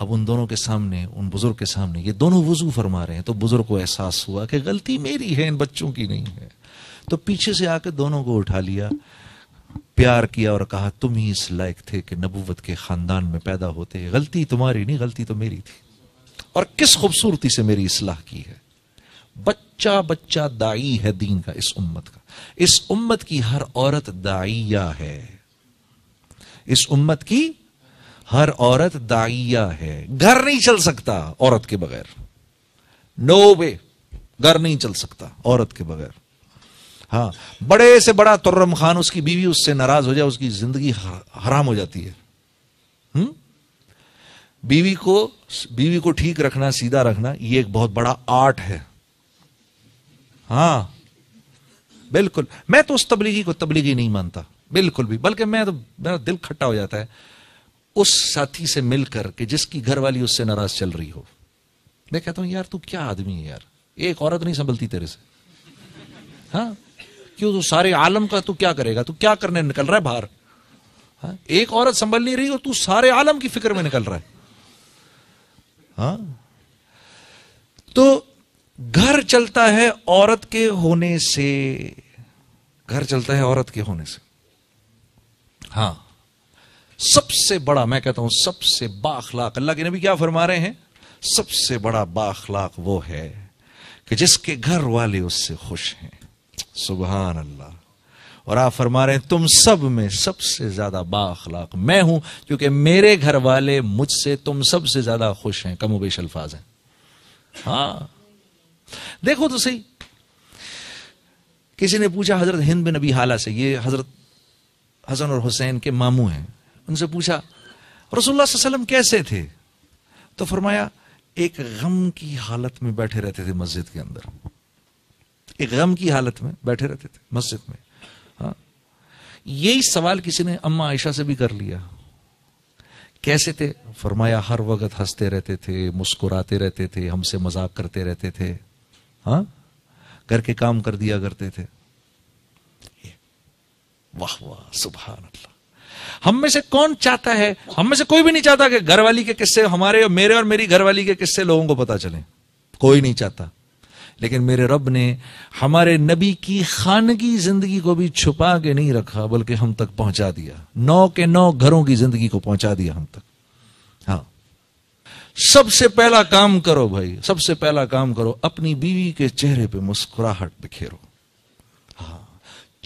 अब उन दोनों के सामने उन बुजुर्ग के सामने ये दोनों वजू फरमा रहे हैं तो बुजुर्ग को एहसास हुआ कि गलती मेरी है इन बच्चों की नहीं है तो पीछे से आकर दोनों को उठा लिया प्यार किया और कहा तुम ही इस लायक थे कि नबूवत के खानदान में पैदा होते गलती तुम्हारी नहीं गलती तो मेरी थी और किस खूबसूरती से मेरी इसलाह की है बच्चा बच्चा दाई है दीन का इस उम्मत का इस उम्मत की हर औरत दाइया है इस उम्मत की हर औरत दाइया है घर नहीं चल सकता औरत के बगैर नो वे घर नहीं चल सकता औरत के बगैर हाँ बड़े से बड़ा तुर्रम खान उसकी बीवी उससे नाराज हो जाए उसकी जिंदगी हराम हो जाती है हुँ? बीवी को बीवी को ठीक रखना सीधा रखना ये एक बहुत बड़ा आर्ट है हाँ बिल्कुल मैं तो उस तबलीगी को तबलीगी नहीं मानता बिल्कुल भी बल्कि मैं तो मेरा दिल खट्टा हो जाता है उस साथी से मिलकर के जिसकी घर वाली उससे नाराज चल रही हो मैं कहता हूं यार तू क्या आदमी है यार एक औरत नहीं संभलती तेरे से हाँ क्यों तो सारे आलम का तू क्या करेगा तू क्या करने निकल रहा है बाहर हाँ? एक औरत संभल नहीं रही और तू सारे आलम की फिक्र में निकल रहा है हा? तो घर चलता है औरत के होने से घर चलता है औरत के होने से हाँ सबसे बड़ा मैं कहता हूं सबसे बाखलाक अल्लाह के नबी क्या फरमा रहे हैं सबसे बड़ा बाखलाक वो है कि जिसके घर वाले उससे खुश हैं सुबहान अल्लाह और आप फरमा रहे हैं तुम सब में सबसे ज्यादा बाखलाक मैं हूं क्योंकि मेरे घर वाले मुझसे तुम सबसे ज्यादा खुश हैं कमो बेश अल्फाज हैं हाँ देखो तो सही किसी ने पूछा हजरत हिंद बिन नबी हाला से ये हजरत हसन और हुसैन के मामू हैं उनसे पूछा रसोल्ला कैसे थे तो फरमाया एक गम की हालत में बैठे रहते थे मस्जिद के अंदर एक गम की हालत में बैठे रहते थे मस्जिद में हाँ यही सवाल किसी ने अम्मा आयशा से भी कर लिया कैसे थे फरमाया हर वक्त हंसते रहते थे मुस्कुराते रहते थे हमसे मजाक करते रहते थे हाँ घर के काम कर दिया करते थे वाह वाह सुबह हम में से कौन चाहता है हम में से कोई भी नहीं चाहता कि घरवाली के किस्से हमारे और मेरे और मेरी घरवाली के किस्से लोगों को पता चले कोई नहीं चाहता लेकिन मेरे रब ने हमारे नबी की खानगी जिंदगी को भी छुपा के नहीं रखा बल्कि हम तक पहुंचा दिया नौ के नौ घरों की जिंदगी को पहुंचा दिया हम तक हाँ सबसे पहला काम करो भाई सबसे पहला काम करो अपनी बीवी के चेहरे पे मुस्कुराहट बिखेरो हाँ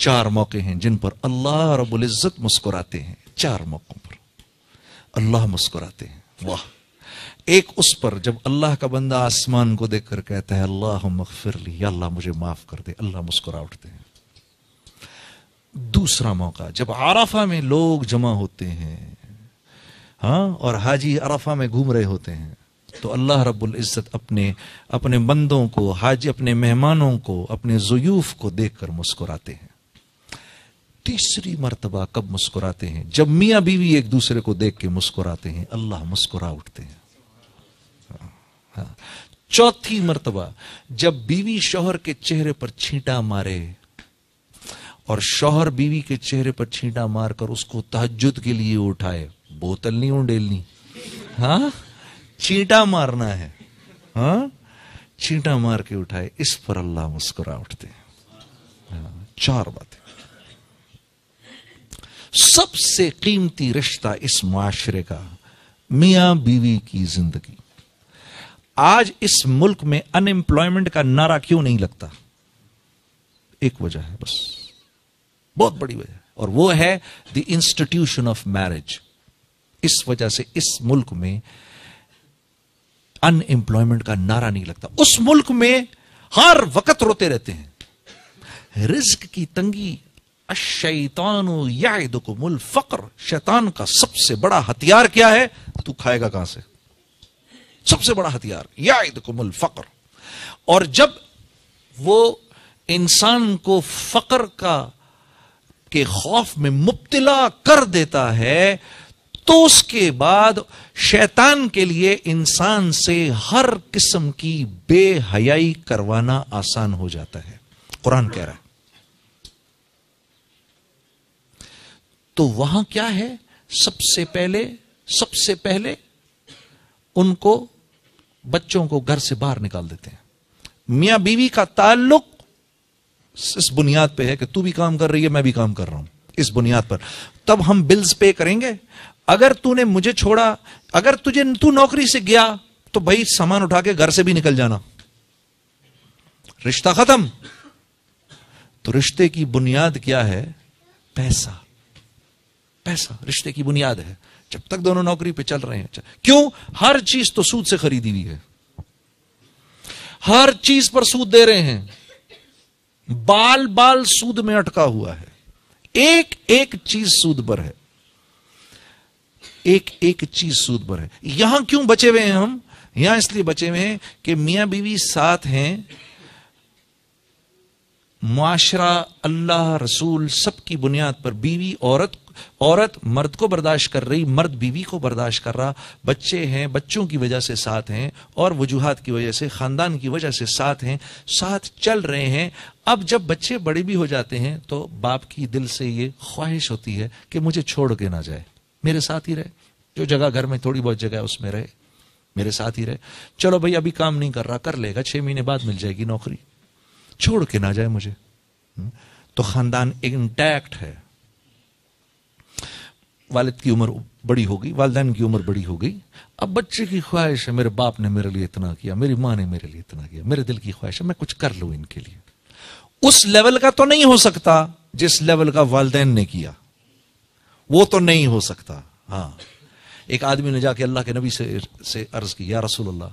चार मौके हैं जिन पर अल्लाह रबुल्जत मुस्कुराते हैं चार मौकों पर अल्लाह मुस्कुराते हैं वाह एक उस पर जब अल्लाह का बंदा आसमान को देखकर कहता है अल्लाह मगफिर ली अल्लाह मुझे माफ कर दे अल्लाह मुस्कुरा उठते हैं दूसरा मौका जब आराफा में लोग जमा होते हैं हाँ और हाजी अरफा में घूम रहे होते हैं तो अल्लाह रब्बुल इज़्ज़त अपने अपने बंदों को हाजी अपने मेहमानों को अपने जयूफ को देखकर मुस्कुराते हैं तीसरी मरतबा कब मुस्कुराते हैं जब मियाँ बीवी एक दूसरे को देख के मुस्कुराते हैं अल्लाह मुस्कुरा उठते हैं चौथी मर्तबा जब बीवी शोहर के चेहरे पर छींटा मारे और शोहर बीवी के चेहरे पर छींटा मारकर उसको तहजुद के लिए उठाए बोतल नहीं उंडेलनी हा छींटा मारना है हा छींटा मार के उठाए इस पर अल्लाह मुस्कुरा उठते हैं हाँ, चार बातें सबसे कीमती रिश्ता इस माशरे का मियां बीवी की जिंदगी आज इस मुल्क में अनएम्प्लॉयमेंट का नारा क्यों नहीं लगता एक वजह है बस बहुत बड़ी वजह और वो है द इंस्टीट्यूशन ऑफ मैरिज इस वजह से इस मुल्क में अनएम्प्लॉयमेंट का नारा नहीं लगता उस मुल्क में हर वक्त रोते रहते हैं रिस्क की तंगी शैतानु याद को मुल फकर शैतान का सबसे बड़ा हथियार क्या है तू खाएगा कहां से सबसे बड़ा हथियार याद फकर और जब वो इंसान को फकर का के खौफ में मुबतला कर देता है तो उसके बाद शैतान के लिए इंसान से हर किस्म की बेहयाई करवाना आसान हो जाता है कुरान कह रहा है तो वहां क्या है सबसे पहले सबसे पहले उनको बच्चों को घर से बाहर निकाल देते हैं मियाँ बीवी का ताल्लुक इस बुनियाद पे है कि तू भी काम कर रही है मैं भी काम कर रहा हूं इस बुनियाद पर तब हम बिल्स पे करेंगे अगर तूने मुझे छोड़ा अगर तुझे तू नौकरी से गया तो भाई सामान उठा के घर से भी निकल जाना रिश्ता खत्म तो रिश्ते की बुनियाद क्या है पैसा पैसा रिश्ते की बुनियाद है जब तक दोनों नौकरी पे चल रहे हैं अच्छा, क्यों हर चीज तो सूद से खरीदी हुई है हर चीज पर सूद दे रहे हैं बाल बाल सूद में अटका हुआ है एक एक चीज सूद पर है एक एक चीज सूद पर है यहां क्यों बचे हुए हैं हम यहां इसलिए बचे हुए हैं कि मियां बीवी साथ हैं माशरा अल्लाह रसूल सबकी बुनियाद पर बीवी औरत औरत मर्द को बर्दाश्त कर रही मर्द बीवी को बर्दाश्त कर रहा बच्चे हैं बच्चों की वजह से साथ हैं और वजूहत की वजह से खानदान की वजह से साथ हैं साथ चल रहे हैं अब जब बच्चे बड़े भी हो जाते हैं तो बाप की दिल से ये ख्वाहिश होती है कि मुझे छोड़ के ना जाए मेरे साथ ही रहे जो जगह घर में थोड़ी बहुत जगह उसमें रहे मेरे साथ ही रहे चलो भाई अभी काम नहीं कर रहा कर लेगा छह महीने बाद मिल जाएगी नौकरी छोड़ के ना जाए मुझे हम्म? तो खानदान इंटैक्ट है वालद की उम्र बड़ी हो गई वालदेन की उम्र बड़ी हो गई अब बच्चे की ख्वाहिश है मेरे बाप ने मेरे लिए इतना किया मेरी माँ ने मेरे लिए इतना किया मेरे दिल की ख्वाहिश है मैं कुछ कर लू इनके लिए उस लेवल का तो नहीं हो सकता जिस लेवल का वालदेन ने किया वो तो नहीं हो सकता हाँ एक आदमी ने जाके अल्लाह के नबी से से अर्ज की या रसूल अल्लाह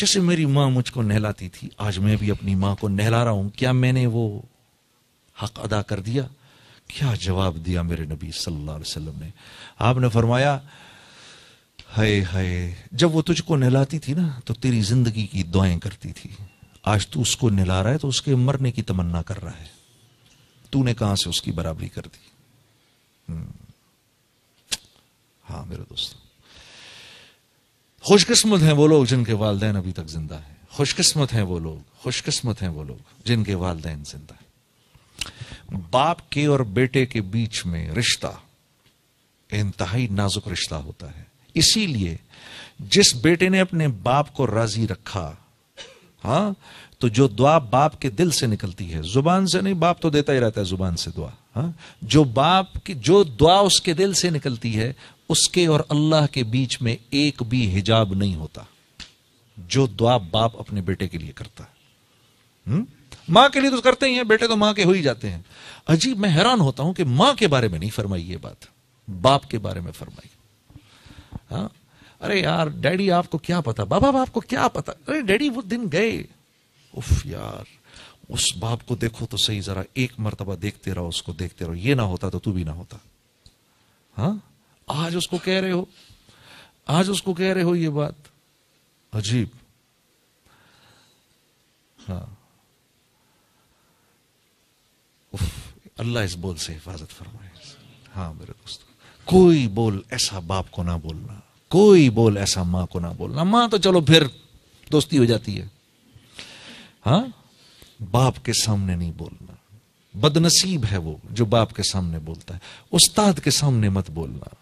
जैसे मेरी माँ मुझको नहलाती थी आज मैं भी अपनी माँ को नहला रहा हूं क्या मैंने वो हक अदा कर दिया क्या जवाब दिया मेरे नबी सल्लल्लाहु अलैहि वसल्लम ने आपने फरमाया हाय हाय जब वो तुझको नहलाती थी ना तो तेरी जिंदगी की दुआएं करती थी आज तू उसको नहला रहा है तो उसके मरने की तमन्ना कर रहा है तूने कहां से उसकी बराबरी कर दी हम्म। हाँ मेरे दोस्तों खुशकिस्मत हैं वो लोग जिनके वालदेन अभी तक जिंदा हैं खुशकिस्मत हैं वो लोग खुशकिस्मत हैं वो लोग जिनके वालदेन जिंदा है बाप के और बेटे के बीच में रिश्ता इंतहाई नाजुक रिश्ता होता है इसीलिए जिस बेटे ने अपने बाप को राजी रखा हाँ तो जो दुआ बाप के दिल से निकलती है जुबान से नहीं बाप तो देता ही रहता है जुबान से दुआ हाँ जो बाप की जो दुआ उसके दिल से निकलती है उसके और अल्लाह के बीच में एक भी हिजाब नहीं होता जो दुआ बाप अपने बेटे के लिए करता है हुँ? हम्म? माँ के लिए तो करते ही हैं बेटे तो माँ के हो ही जाते हैं अजीब मैं हैरान होता हूं कि माँ के बारे में नहीं फरमाई ये बात बाप के बारे में फरमाई हाँ अरे यार डैडी आपको क्या पता बाबा बाप को क्या पता अरे डैडी वो दिन गए उफ यार उस बाप को देखो तो सही जरा एक मरतबा देखते रहो उसको देखते रहो ये ना होता तो तू भी ना होता हाँ आज उसको कह रहे हो आज उसको कह रहे हो ये बात अजीब हाँ उफ अल्लाह इस बोल से हिफाजत फरमाए हाँ मेरे दोस्तों कोई बोल ऐसा बाप को ना बोलना कोई बोल ऐसा मां को ना बोलना माँ तो चलो फिर दोस्ती हो जाती है हाँ बाप के सामने नहीं बोलना बदनसीब है वो जो बाप के सामने बोलता है उस्ताद के सामने मत बोलना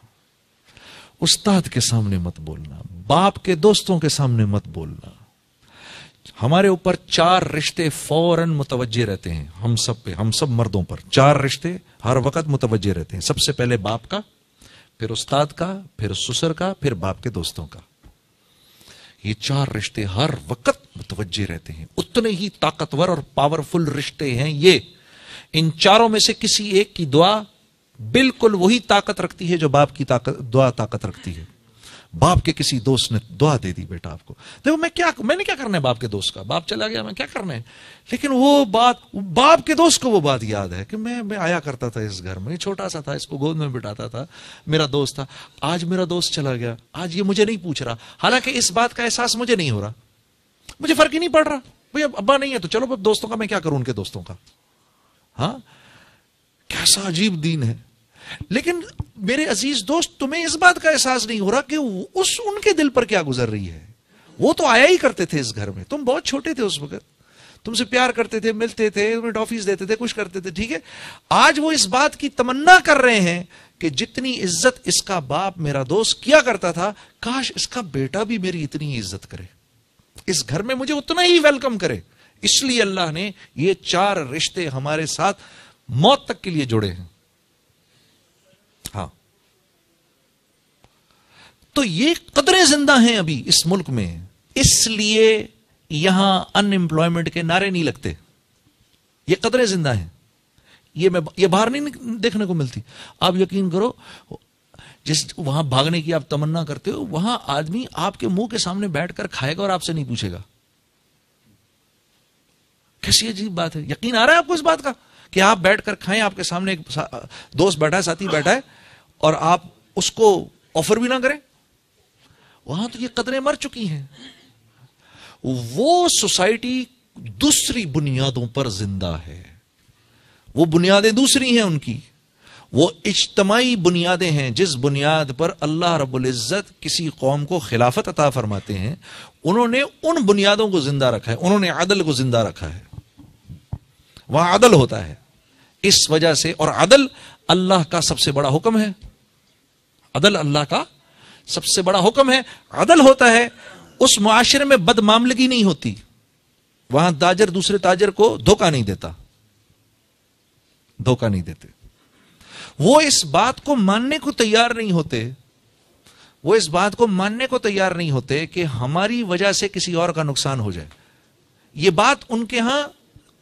उस्ताद के सामने मत बोलना बाप के दोस्तों के सामने मत बोलना हमारे ऊपर चार रिश्ते फौरन मुतवजे रहते हैं हम सब पे हम सब मर्दों पर चार रिश्ते हर वक्त मुतवजे रहते हैं सबसे पहले बाप का फिर उस्ताद का फिर ससुर का फिर बाप के दोस्तों का ये चार रिश्ते हर वक्त मुतवजे रहते हैं उतने ही ताकतवर और पावरफुल रिश्ते हैं ये इन चारों में से किसी एक की दुआ बिल्कुल वही ताकत रखती है जो बाप की ताकत दुआ ताकत रखती है बाप के किसी दोस्त ने दुआ दे दी बेटा आपको देखो मैं क्या मैंने क्या करना है बाप के दोस्त का बाप चला गया मैं क्या करना है लेकिन वो बात बाप के दोस्त को वो बात याद है कि मैं मैं आया करता था इस घर में छोटा सा था इसको गोद में बिठाता था मेरा दोस्त था आज मेरा दोस्त चला गया आज ये मुझे नहीं पूछ रहा हालांकि इस बात का एहसास मुझे नहीं हो रहा मुझे फर्क ही नहीं पड़ रहा भैया अब्बा नहीं है तो चलो दोस्तों का मैं क्या करूं उनके दोस्तों का हाँ कैसा अजीब दिन है लेकिन मेरे अजीज दोस्त तुम्हें इस बात का एहसास नहीं हो रहा कि उस उनके दिल पर क्या गुजर रही है वो तो आया ही करते थे इस घर में तुम बहुत छोटे थे उस वक्त तुमसे प्यार करते थे मिलते थे तुम्हें टॉफीज देते थे कुछ करते थे ठीक है आज वो इस बात की तमन्ना कर रहे हैं कि जितनी इज्जत इसका बाप मेरा दोस्त किया करता था काश इसका बेटा भी मेरी इतनी इज्जत करे इस घर में मुझे उतना ही वेलकम करे इसलिए अल्लाह ने ये चार रिश्ते हमारे साथ मौत तक के लिए जुड़े हैं तो ये कदरें जिंदा हैं अभी इस मुल्क में इसलिए यहां अनएम्प्लॉयमेंट के नारे नहीं लगते ये कदरें जिंदा हैं ये मैं ये बाहर नहीं देखने को मिलती आप यकीन करो जिस वहां भागने की आप तमन्ना करते हो वहां आदमी आपके मुंह के सामने बैठकर खाएगा और आपसे नहीं पूछेगा कैसी अजीब बात है यकीन आ रहा है आपको इस बात का कि आप बैठकर खाएं आपके सामने एक दोस्त बैठा है साथी बैठा है और आप उसको ऑफर भी ना करें वहां तो ये कदरें मर चुकी हैं वो सोसाइटी दूसरी बुनियादों पर जिंदा है वो बुनियादें दूसरी हैं उनकी वो इज्तमाही बुनियादें हैं जिस बुनियाद पर अल्लाह रबुल्ज़त किसी कौम को खिलाफत अता फरमाते हैं उन्होंने उन बुनियादों को जिंदा रखा है उन्होंने अदल को जिंदा रखा है वहां अदल होता है इस वजह से और अदल अल्लाह का सबसे बड़ा हुक्म है अदल अल्लाह का सबसे बड़ा हुक्म है अदल होता है उस मुआशरे में बदमामलगी नहीं होती वहां ताजर दूसरे ताजर को धोखा नहीं देता धोखा नहीं देते वो इस बात को मानने को तैयार नहीं होते वो इस बात को मानने को तैयार नहीं होते कि हमारी वजह से किसी और का नुकसान हो जाए ये बात उनके यहां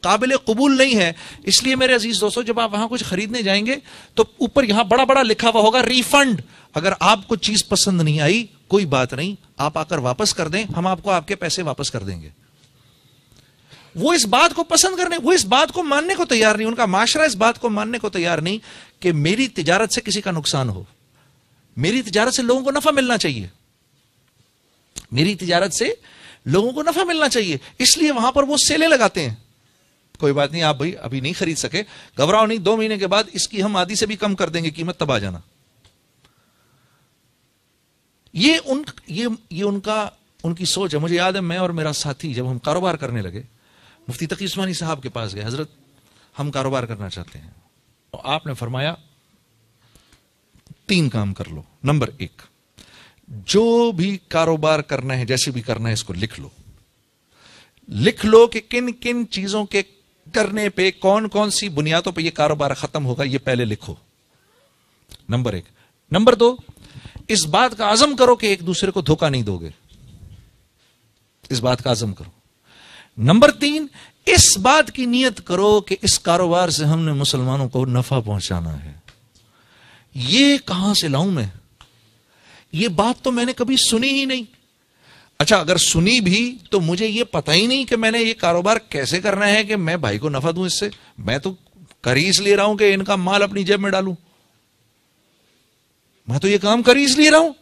काबिल कबूल नहीं है इसलिए मेरे अजीज दोस्तों जब आप वहां कुछ खरीदने जाएंगे तो ऊपर यहां बड़ा बड़ा लिखा हुआ होगा रिफंड अगर आपको चीज पसंद नहीं आई कोई बात नहीं आप आकर वापस कर दें हम आपको आपके पैसे वापस कर देंगे वो इस बात को पसंद करने वो इस बात को मानने को तैयार नहीं उनका माशरा इस बात को मानने को तैयार नहीं कि मेरी तिजारत से किसी का नुकसान हो मेरी तिजारत से लोगों को नफा मिलना चाहिए मेरी तिजारत से लोगों को नफा मिलना चाहिए इसलिए वहां पर वो सेले लगाते हैं कोई बात नहीं आप भाई अभी नहीं खरीद सके घबराओ नहीं दो महीने के बाद इसकी हम आधी से भी कम कर देंगे कीमत तब आ जाना ये उन ये ये उनका उनकी सोच है मुझे याद है मैं और मेरा साथी जब हम कारोबार करने लगे मुफ्ती तकी उस्मानी साहब के पास गए हजरत हम कारोबार करना चाहते हैं तो आपने फरमाया तीन काम कर लो नंबर एक जो भी कारोबार करना है जैसे भी करना है इसको लिख लो लिख लो कि किन किन चीजों के करने पे कौन कौन सी बुनियादों पे ये कारोबार खत्म होगा ये पहले लिखो नंबर एक नंबर दो इस बात का आजम करो कि एक दूसरे को धोखा नहीं दोगे इस बात का आजम करो नंबर तीन इस बात की नियत करो कि इस कारोबार से हमने मुसलमानों को नफा पहुंचाना है ये कहां से लाऊं मैं ये बात तो मैंने कभी सुनी ही नहीं अच्छा अगर सुनी भी तो मुझे ये पता ही नहीं कि मैंने ये कारोबार कैसे करना है कि मैं भाई को नफा दूं इससे मैं तो कर ही इसलिए रहा हूं कि इनका माल अपनी जेब में डालू मैं तो ये काम कर ही इसलिए रहा हूं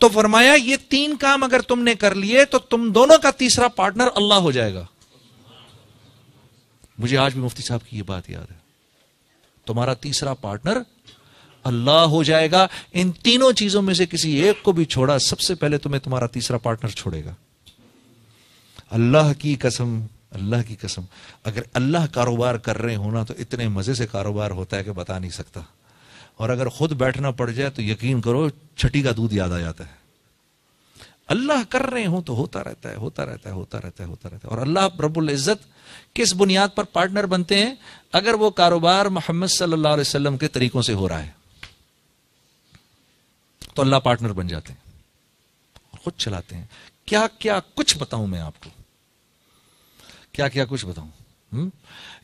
तो फरमाया ये तीन काम अगर तुमने कर लिए तो तुम दोनों का तीसरा पार्टनर अल्लाह हो जाएगा मुझे आज भी मुफ्ती साहब की ये बात याद है तुम्हारा तीसरा पार्टनर अल्लाह हो जाएगा इन तीनों चीजों में से किसी एक को भी छोड़ा सबसे पहले तुम्हें तुम्हारा तीसरा पार्टनर छोड़ेगा अल्लाह की कसम अल्लाह की कसम अगर अल्लाह कारोबार कर रहे हो ना तो इतने मजे से कारोबार होता है कि बता नहीं सकता और अगर खुद बैठना पड़ जाए तो यकीन करो छठी का दूध याद आ जाता है अल्लाह कर रहे हो तो होता रहता है होता रहता है होता रहता है होता रहता है और अल्लाह रब्बुल इज़्ज़त किस बुनियाद पर पार्टनर बनते हैं अगर वो कारोबार मोहम्मद सल्लल्लाहु अलैहि वसल्लम के तरीकों से हो रहा है तो अल्लाह पार्टनर बन जाते हैं और खुद चलाते हैं क्या क्या कुछ बताऊं मैं आपको क्या क्या कुछ बताऊं हम्म?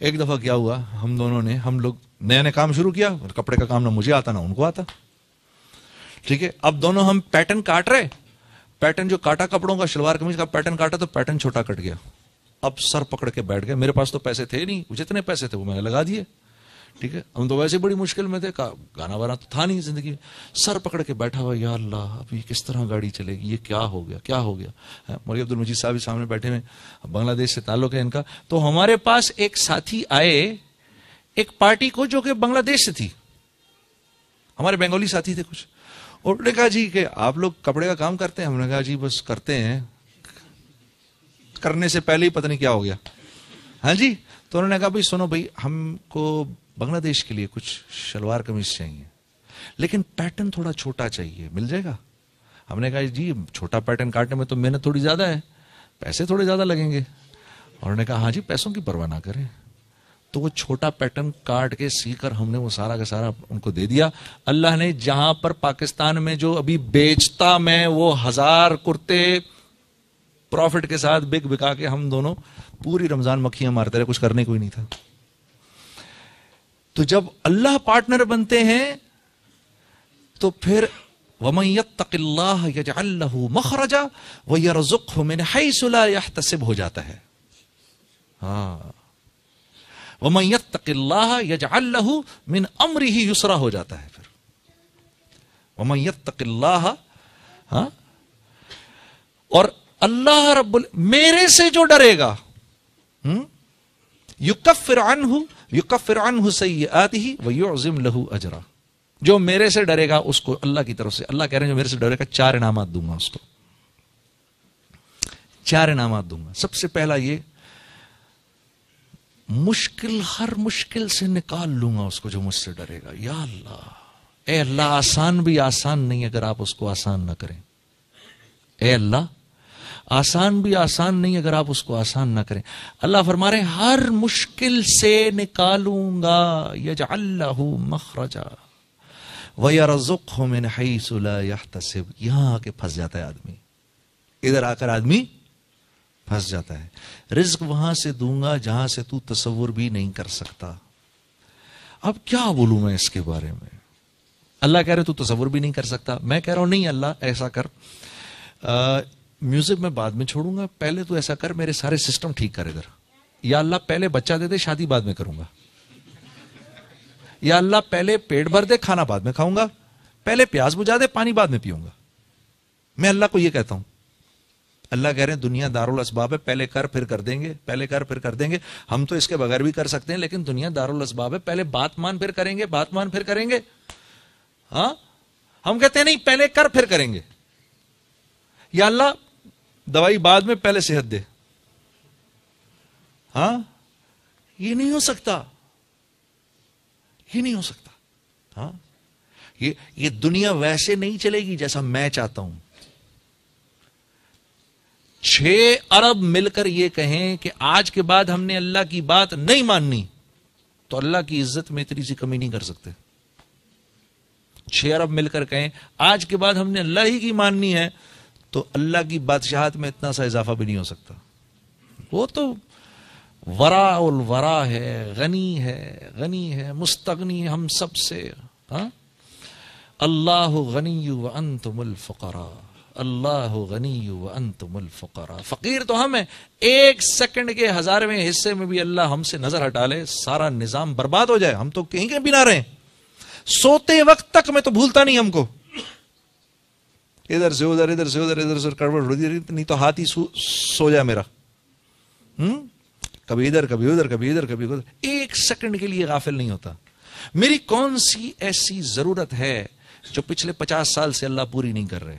एक दफा क्या हुआ हम दोनों ने हम लोग नया नया काम शुरू किया और कपड़े का काम ना मुझे आता ना उनको आता ठीक है अब दोनों हम पैटर्न काट रहे पैटर्न जो काटा कपड़ों का शलवार कमीज का पैटर्न काटा तो पैटर्न छोटा कट गया अब सर पकड़ के बैठ गए मेरे पास तो पैसे थे नहीं जितने पैसे थे वो मैंने लगा दिए ठीक है हम तो वैसे बड़ी मुश्किल में थे गाना वाना तो था नहीं जिंदगी में सर पकड़ के बैठा हुआ या अल्लाह अभी किस तरह गाड़ी चलेगी ये क्या हो गया क्या हो गया मौली अब्दुल मजीद साहब सामने बैठे हुए बांग्लादेश से ताल्लुक है इनका तो हमारे पास एक साथी आए एक पार्टी को जो कि बांग्लादेश से थी हमारे बंगाली साथी थे कुछ और उन्होंने कहा जी कि आप लोग कपड़े का काम करते हैं हमने कहा जी बस करते हैं करने से पहले ही पता नहीं क्या हो गया हाँ जी तो उन्होंने कहा भाई सुनो भाई हमको बांग्लादेश के लिए कुछ शलवार कमीज चाहिए लेकिन पैटर्न थोड़ा छोटा चाहिए मिल जाएगा हमने कहा जी छोटा पैटर्न काटने में तो मेहनत थोड़ी ज़्यादा है पैसे थोड़े ज़्यादा लगेंगे और उन्होंने कहा हाँ जी पैसों की परवाह ना करें तो वो छोटा पैटर्न काट के सीकर हमने वो सारा का सारा उनको दे दिया अल्लाह ने जहां पर पाकिस्तान में जो अभी बेचता मैं वो हजार कुर्ते प्रॉफिट के साथ बिक बिका के हम दोनों पूरी रमजान मक्खियां मारते रहे कुछ करने को ही नहीं था तो जब अल्लाह पार्टनर बनते हैं तो फिर मखरजा वजुक मैंने हई तसिब हो जाता है हाँ वमैतल्लाह यजअल्लाह मिन अम्र ही युसरा हो जाता है फिर वमैतल्लाह हाँ और अल्लाह रब्बुल मेरे से जो डरेगा फिर हम्म, युकफिर हूं युकफिर हुसै सही आती ही वयोजिम लहू अजरा जो मेरे से डरेगा उसको अल्लाह की तरफ से अल्लाह कह रहे हैं जो मेरे से डरेगा चार इनामत दूंगा उसको चार इनामत दूंगा सबसे पहला ये मुश्किल हर मुश्किल से निकाल लूंगा उसको जो मुझसे डरेगा या अल्लाह ए अल्लाह आसान भी आसान नहीं अगर आप उसको आसान ना करें ए अल्लाह आसान भी आसान नहीं अगर आप उसको आसान ना करें अल्लाह फरमा रहे हर मुश्किल से निकालूंगा यज अल्लाह मखरजा यहां आके फंस जाता है आदमी इधर आकर आदमी फंस जाता है रिज्क वहां से दूंगा जहां से तू तस्वुर भी नहीं कर सकता अब क्या बोलू मैं इसके बारे में अल्लाह कह रहे तू तस्वुर भी नहीं कर सकता मैं कह रहा हूं नहीं अल्लाह ऐसा कर म्यूजिक मैं बाद में छोड़ूंगा पहले तू ऐसा कर मेरे सारे सिस्टम ठीक कर इधर या अल्लाह पहले बच्चा दे दे शादी बाद में करूंगा या अल्लाह पहले पेट भर दे खाना बाद में खाऊंगा पहले प्याज बुझा दे पानी बाद में पीऊंगा मैं अल्लाह को यह कहता हूं अल्लाह कह रहे हैं दुनिया दारुल असबाब है पहले कर फिर कर देंगे पहले कर फिर कर देंगे हम तो इसके बगैर भी कर सकते हैं लेकिन दुनिया दारुल असबाब है पहले बात मान फिर करेंगे बात मान फिर करेंगे हाँ हम कहते हैं नहीं पहले कर फिर करेंगे या अल्लाह दवाई बाद में पहले सेहत दे हा ये नहीं हो सकता ये नहीं हो सकता हाँ ये ये दुनिया वैसे नहीं चलेगी जैसा मैं चाहता हूं छह अरब मिलकर ये कहें कि आज के बाद हमने अल्लाह की बात नहीं माननी तो अल्लाह की इज्जत में इतनी सी कमी नहीं कर सकते छह अरब मिलकर कहें आज के बाद हमने अल्लाह ही की माननी है तो अल्लाह की बादशाहत में इतना सा इजाफा भी नहीं हो सकता वो तो वरा उल वरा है गनी है गनी है मुस्तगनी हम सब से हाँ? अल्लाह गनी व फ़करा अल्लाह गनी व फ़करा फ़कीर तो हम है एक सेकंड के हजारवें हिस्से में भी अल्लाह हमसे नजर हटा ले सारा निज़ाम बर्बाद हो जाए हम तो कहीं कहीं बिना रहे सोते वक्त तक मैं तो भूलता नहीं हमको इधर से उधर इधर से उधर इधर से कड़बड़ हो रही नहीं तो हाथ ही सो जा मेरा हम्म कभी इधर कभी उधर कभी इधर कभी उधर एक सेकंड के लिए गाफिल नहीं होता मेरी कौन सी ऐसी जरूरत है जो पिछले पचास साल से अल्लाह पूरी नहीं कर रहे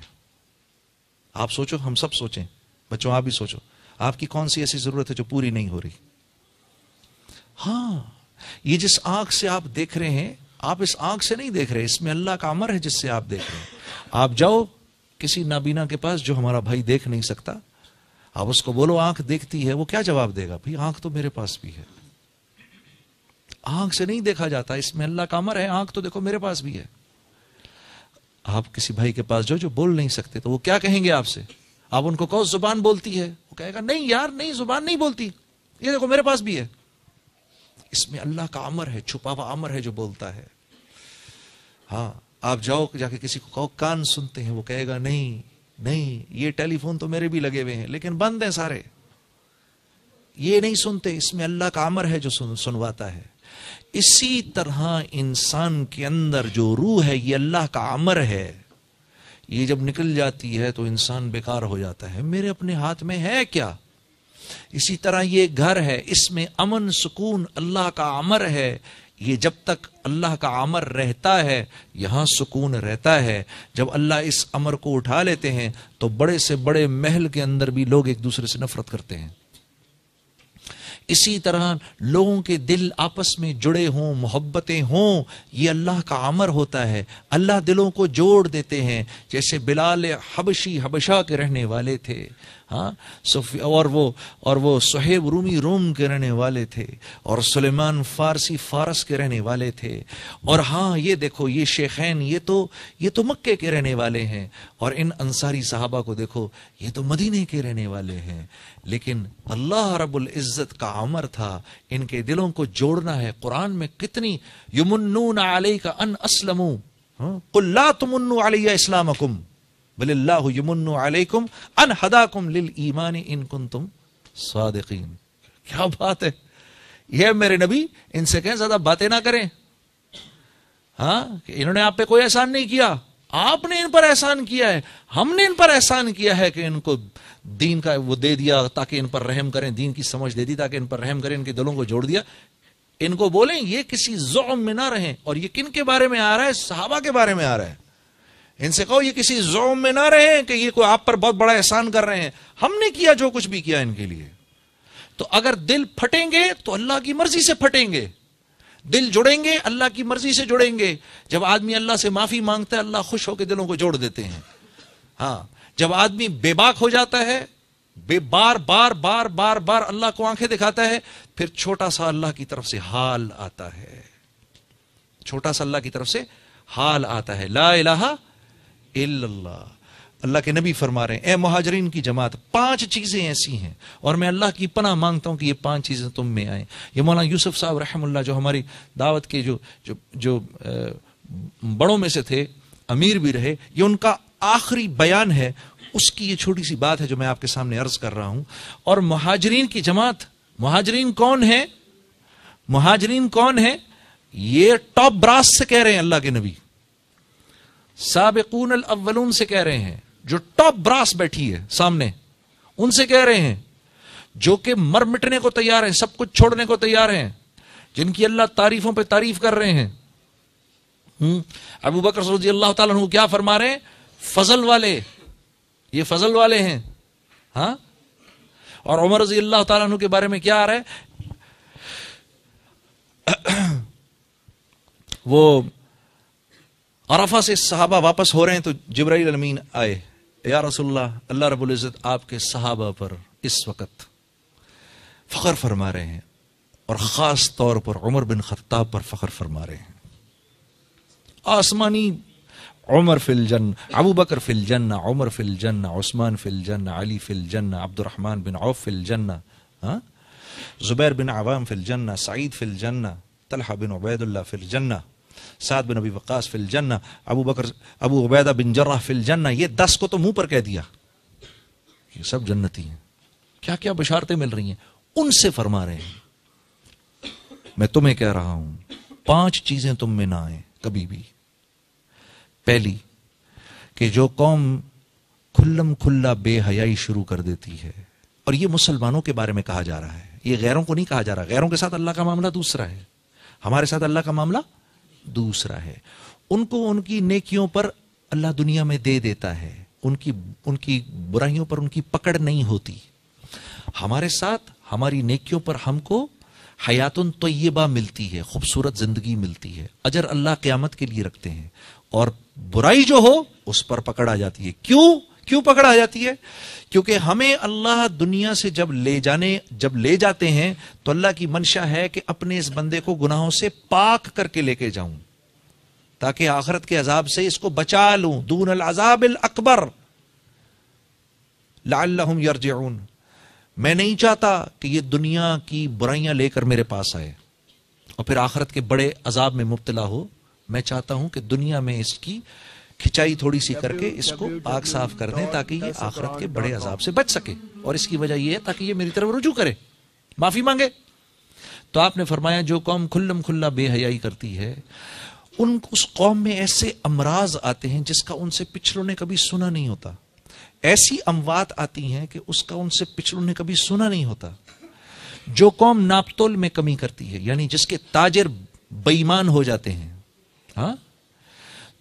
आप सोचो हम सब सोचें बच्चों आप भी सोचो आपकी कौन सी ऐसी जरूरत है जो पूरी नहीं हो रही हाँ ये जिस आंख से आप देख रहे हैं आप इस आंख से नहीं देख रहे इसमें अल्लाह का अमर है जिससे आप देख रहे हैं आप जाओ किसी नाबीना के पास जो हमारा भाई देख नहीं सकता आप उसको बोलो आंख देखती है वो क्या जवाब देगा भाई आंख तो मेरे पास भी है आंख से नहीं देखा जाता इसमें अल्लाह का अमर है आंख तो देखो मेरे पास भी है आप किसी भाई के पास जो जो बोल नहीं सकते तो वो क्या कहेंगे आपसे आप उनको कहो जुबान बोलती है वो कहेगा नहीं यार नहीं जुबान नहीं बोलती ये देखो मेरे पास भी है इसमें अल्लाह का अमर है छुपा हुआ अमर है जो बोलता है हाँ आप जाओ जाके किसी को कहो कान सुनते हैं वो कहेगा नहीं नहीं ये टेलीफोन तो मेरे भी लगे हुए हैं लेकिन बंद हैं सारे ये नहीं सुनते इसमें अल्लाह का अमर है जो सुन सुनवाता है इसी तरह इंसान के अंदर जो रूह है ये अल्लाह का अमर है ये जब निकल जाती है तो इंसान बेकार हो जाता है मेरे अपने हाथ में है क्या इसी तरह ये घर है इसमें अमन सुकून अल्लाह का अमर है ये जब तक अल्लाह का अमर रहता है यहाँ सुकून रहता है जब अल्लाह इस अमर को उठा लेते हैं तो बड़े से बड़े महल के अंदर भी लोग एक दूसरे से नफरत करते हैं इसी तरह लोगों के दिल आपस में जुड़े हों मोहब्बतें हों ये अल्लाह का आमर होता है अल्लाह दिलों को जोड़ देते हैं जैसे बिलाल हबशी हबशा के रहने वाले थे हाँ और वो और वो सहेब रूमी रोम के रहने वाले थे और सुलेमान फारसी फारस के रहने वाले थे और हाँ ये देखो ये शेखैन ये तो ये तो मक्के के रहने वाले हैं और इन अंसारी साहबा को देखो ये तो मदीने के रहने वाले हैं लेकिन अल्लाह रब्बुल इज़्ज़त का अमर था इनके दिलों को जोड़ना है कुरान में कितनी युमन्नून अलैका अन असलमू हाँ, कुल्ला तुमन्नु अलैया इस्लामकुम तुम क्या बात है यह मेरे नबी इनसे कहें ज्यादा बातें ना करें हाँ इन्होंने आप पे कोई एहसान नहीं किया आपने इन पर एहसान किया है हमने इन पर एहसान किया है कि इनको दीन का वो दे दिया ताकि इन पर रहम करें दीन की समझ दे दी ताकि इन पर रहम करें इनके दलों को जोड़ दिया इनको बोलें ये किसी जोम में ना रहें और ये किन के बारे में आ रहा है सहाबा के बारे में आ रहा है इनसे कहो ये किसी जोम में ना रहे कि ये कोई आप पर बहुत बड़ा एहसान कर रहे हैं हमने किया जो कुछ भी किया इनके लिए तो अगर दिल फटेंगे तो अल्लाह की मर्जी से फटेंगे दिल जुड़ेंगे अल्लाह की मर्जी से जुड़ेंगे जब आदमी अल्लाह से माफी मांगता है अल्लाह खुश होकर दिलों को जोड़ देते हैं हाँ जब आदमी बेबाक हो जाता है बे बार बार बार बार बार अल्लाह को आंखें दिखाता है फिर छोटा सा अल्लाह की तरफ से हाल आता है छोटा सा अल्लाह की तरफ से हाल आता है ला इलाहा इल्लल्लाह अल्लाह के नबी फरमा रहे हैं ए महाजरीन की जमात पांच चीज़ें ऐसी हैं और मैं अल्लाह की पना मांगता हूं कि ये पांच चीज़ें तुम में आए ये मौलाना यूसुफ साहब रहमुल्ला जो हमारी दावत के जो जो जो बड़ों में से थे अमीर भी रहे ये उनका आखिरी बयान है उसकी ये छोटी सी बात है जो मैं आपके सामने अर्ज कर रहा हूं और महाजरीन की जमात महाजरीन कौन है महाजरीन कौन है ये टॉप ब्रास से कह रहे हैं अल्लाह के नबी साबिकून अव्वलून से कह रहे हैं जो टॉप ब्रास बैठी है सामने उनसे कह रहे हैं जो कि मर मिटने को तैयार है सब कुछ छोड़ने को तैयार हैं जिनकी अल्लाह तारीफों पर तारीफ कर रहे हैं हम्म, अबू बकर रजी अल्लाह तु क्या फरमा रहे हैं फजल वाले ये फजल वाले हैं हाँ और उमर रजी अल्लाह तु के बारे में क्या आ रहा है वो अरफा से सहाबा वापस हो रहे हैं तो जब्राइल अमीन आए या रसोल्ला अल्लाह रबुल्ज़त आपके सहाबा पर इस वक्त फ़ख्र फरमा रहे हैं और ख़ास तौर पर उमर बिन खत्ताब पर फ़ख्र फरमा रहे हैं आसमानी उमर फिल जन्न अबू बकर फिल जन्ना उमर फिल जन्ना उस्मान फिल जन्ना अली फिल जन्ना अब्दुलरहमान बिन औफ फिल जन्ना हाँ? जुबैर बिन आवाम फिल जन्ना सईद फिल जन्ना तलहा बिन उबैदुल्ला फिल जन्ना सात बिन अबी वक्स फिल जन्ना Abu Bakr Abu Ubaidah bin Jarrah फिल जन्ना ये दस को तो मुंह पर कह दिया ये सब जन्नती हैं क्या क्या बशारतें मिल रही हैं उनसे फरमा रहे हैं मैं तुम्हें कह रहा हूं पांच चीजें तुम में ना आए कभी भी पहली कि जो कौम खुल्लम खुल्ला बेहयाई शुरू कर देती है और ये मुसलमानों के बारे में कहा जा रहा है ये गैरों को नहीं कहा जा रहा गैरों के साथ अल्लाह का मामला दूसरा है हमारे साथ अल्लाह का मामला दूसरा है उनको उनकी नेकियों पर अल्लाह दुनिया में दे देता है उनकी उनकी बुराइयों पर उनकी पकड़ नहीं होती हमारे साथ हमारी नेकियों पर हमको हयातन तयबा मिलती है खूबसूरत जिंदगी मिलती है अजर अल्लाह क्यामत के लिए रखते हैं और बुराई जो हो उस पर पकड़ आ जाती है क्यों क्यों पकड़ आ जाती है क्योंकि हमें अल्लाह दुनिया से जब ले जाने जब ले जाते हैं तो अल्लाह की मंशा है कि अपने इस बंदे को गुनाहों से पाक करके लेके जाऊं ताकि आखरत के अजाब से इसको बचा लूं दून अल अजाब अकबर लाम यरजून मैं नहीं चाहता कि ये दुनिया की बुराइयां लेकर मेरे पास आए और फिर आखरत के बड़े अजाब में मुबतला हो मैं चाहता हूं कि दुनिया में इसकी खिंचाई थोड़ी सी करके इसको आग साफ कर दें ताकि ये आखरत के बड़े अजाब से बच सके और इसकी वजह यह है ताकि ये मेरी तरफ रुजू करे माफी मांगे तो आपने फरमाया जो कौम खुल्लम खुल्ला बेहयाई करती है उन उस कौम में ऐसे अमराज आते हैं जिसका उनसे पिछलों ने कभी सुना नहीं होता ऐसी अमवात आती हैं कि उसका उनसे पिछलों ने कभी सुना नहीं होता जो कौम नापतोल में कमी करती है यानी जिसके ताजर बेईमान हो जाते हैं हाँ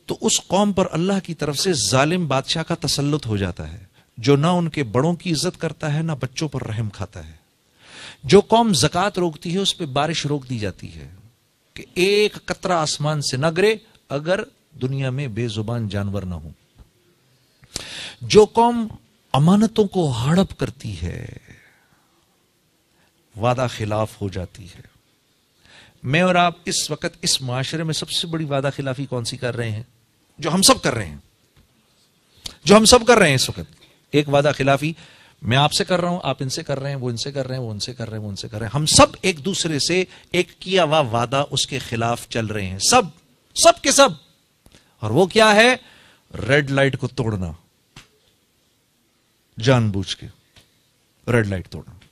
तो उस कौम पर अल्लाह की तरफ से जालिम बादशाह का तसलुत हो जाता है जो ना उनके बड़ों की इज्जत करता है ना बच्चों पर रहम खाता है जो कौम जक़ात रोकती है उस पर बारिश रोक दी जाती है कि एक कतरा आसमान से न गिरे अगर दुनिया में बेजुबान जानवर ना हो जो कौम अमानतों को हड़प करती है वादा खिलाफ हो जाती है मैं और आप इस वक्त इस माशरे में सबसे बड़ी वादा खिलाफी कौन सी कर रहे हैं जो हम सब कर रहे हैं जो हम सब कर रहे हैं इस वक्त एक वादा खिलाफी मैं आपसे कर रहा हूं आप इनसे कर रहे हैं वो इनसे कर रहे हैं वो इनसे कर रहे हैं वो उनसे कर रहे हैं हम सब एक दूसरे से एक किया हुआ वादा उसके खिलाफ चल रहे हैं सब सब के सब और वो क्या है रेड लाइट को तोड़ना जानबूझ के रेड लाइट तोड़ना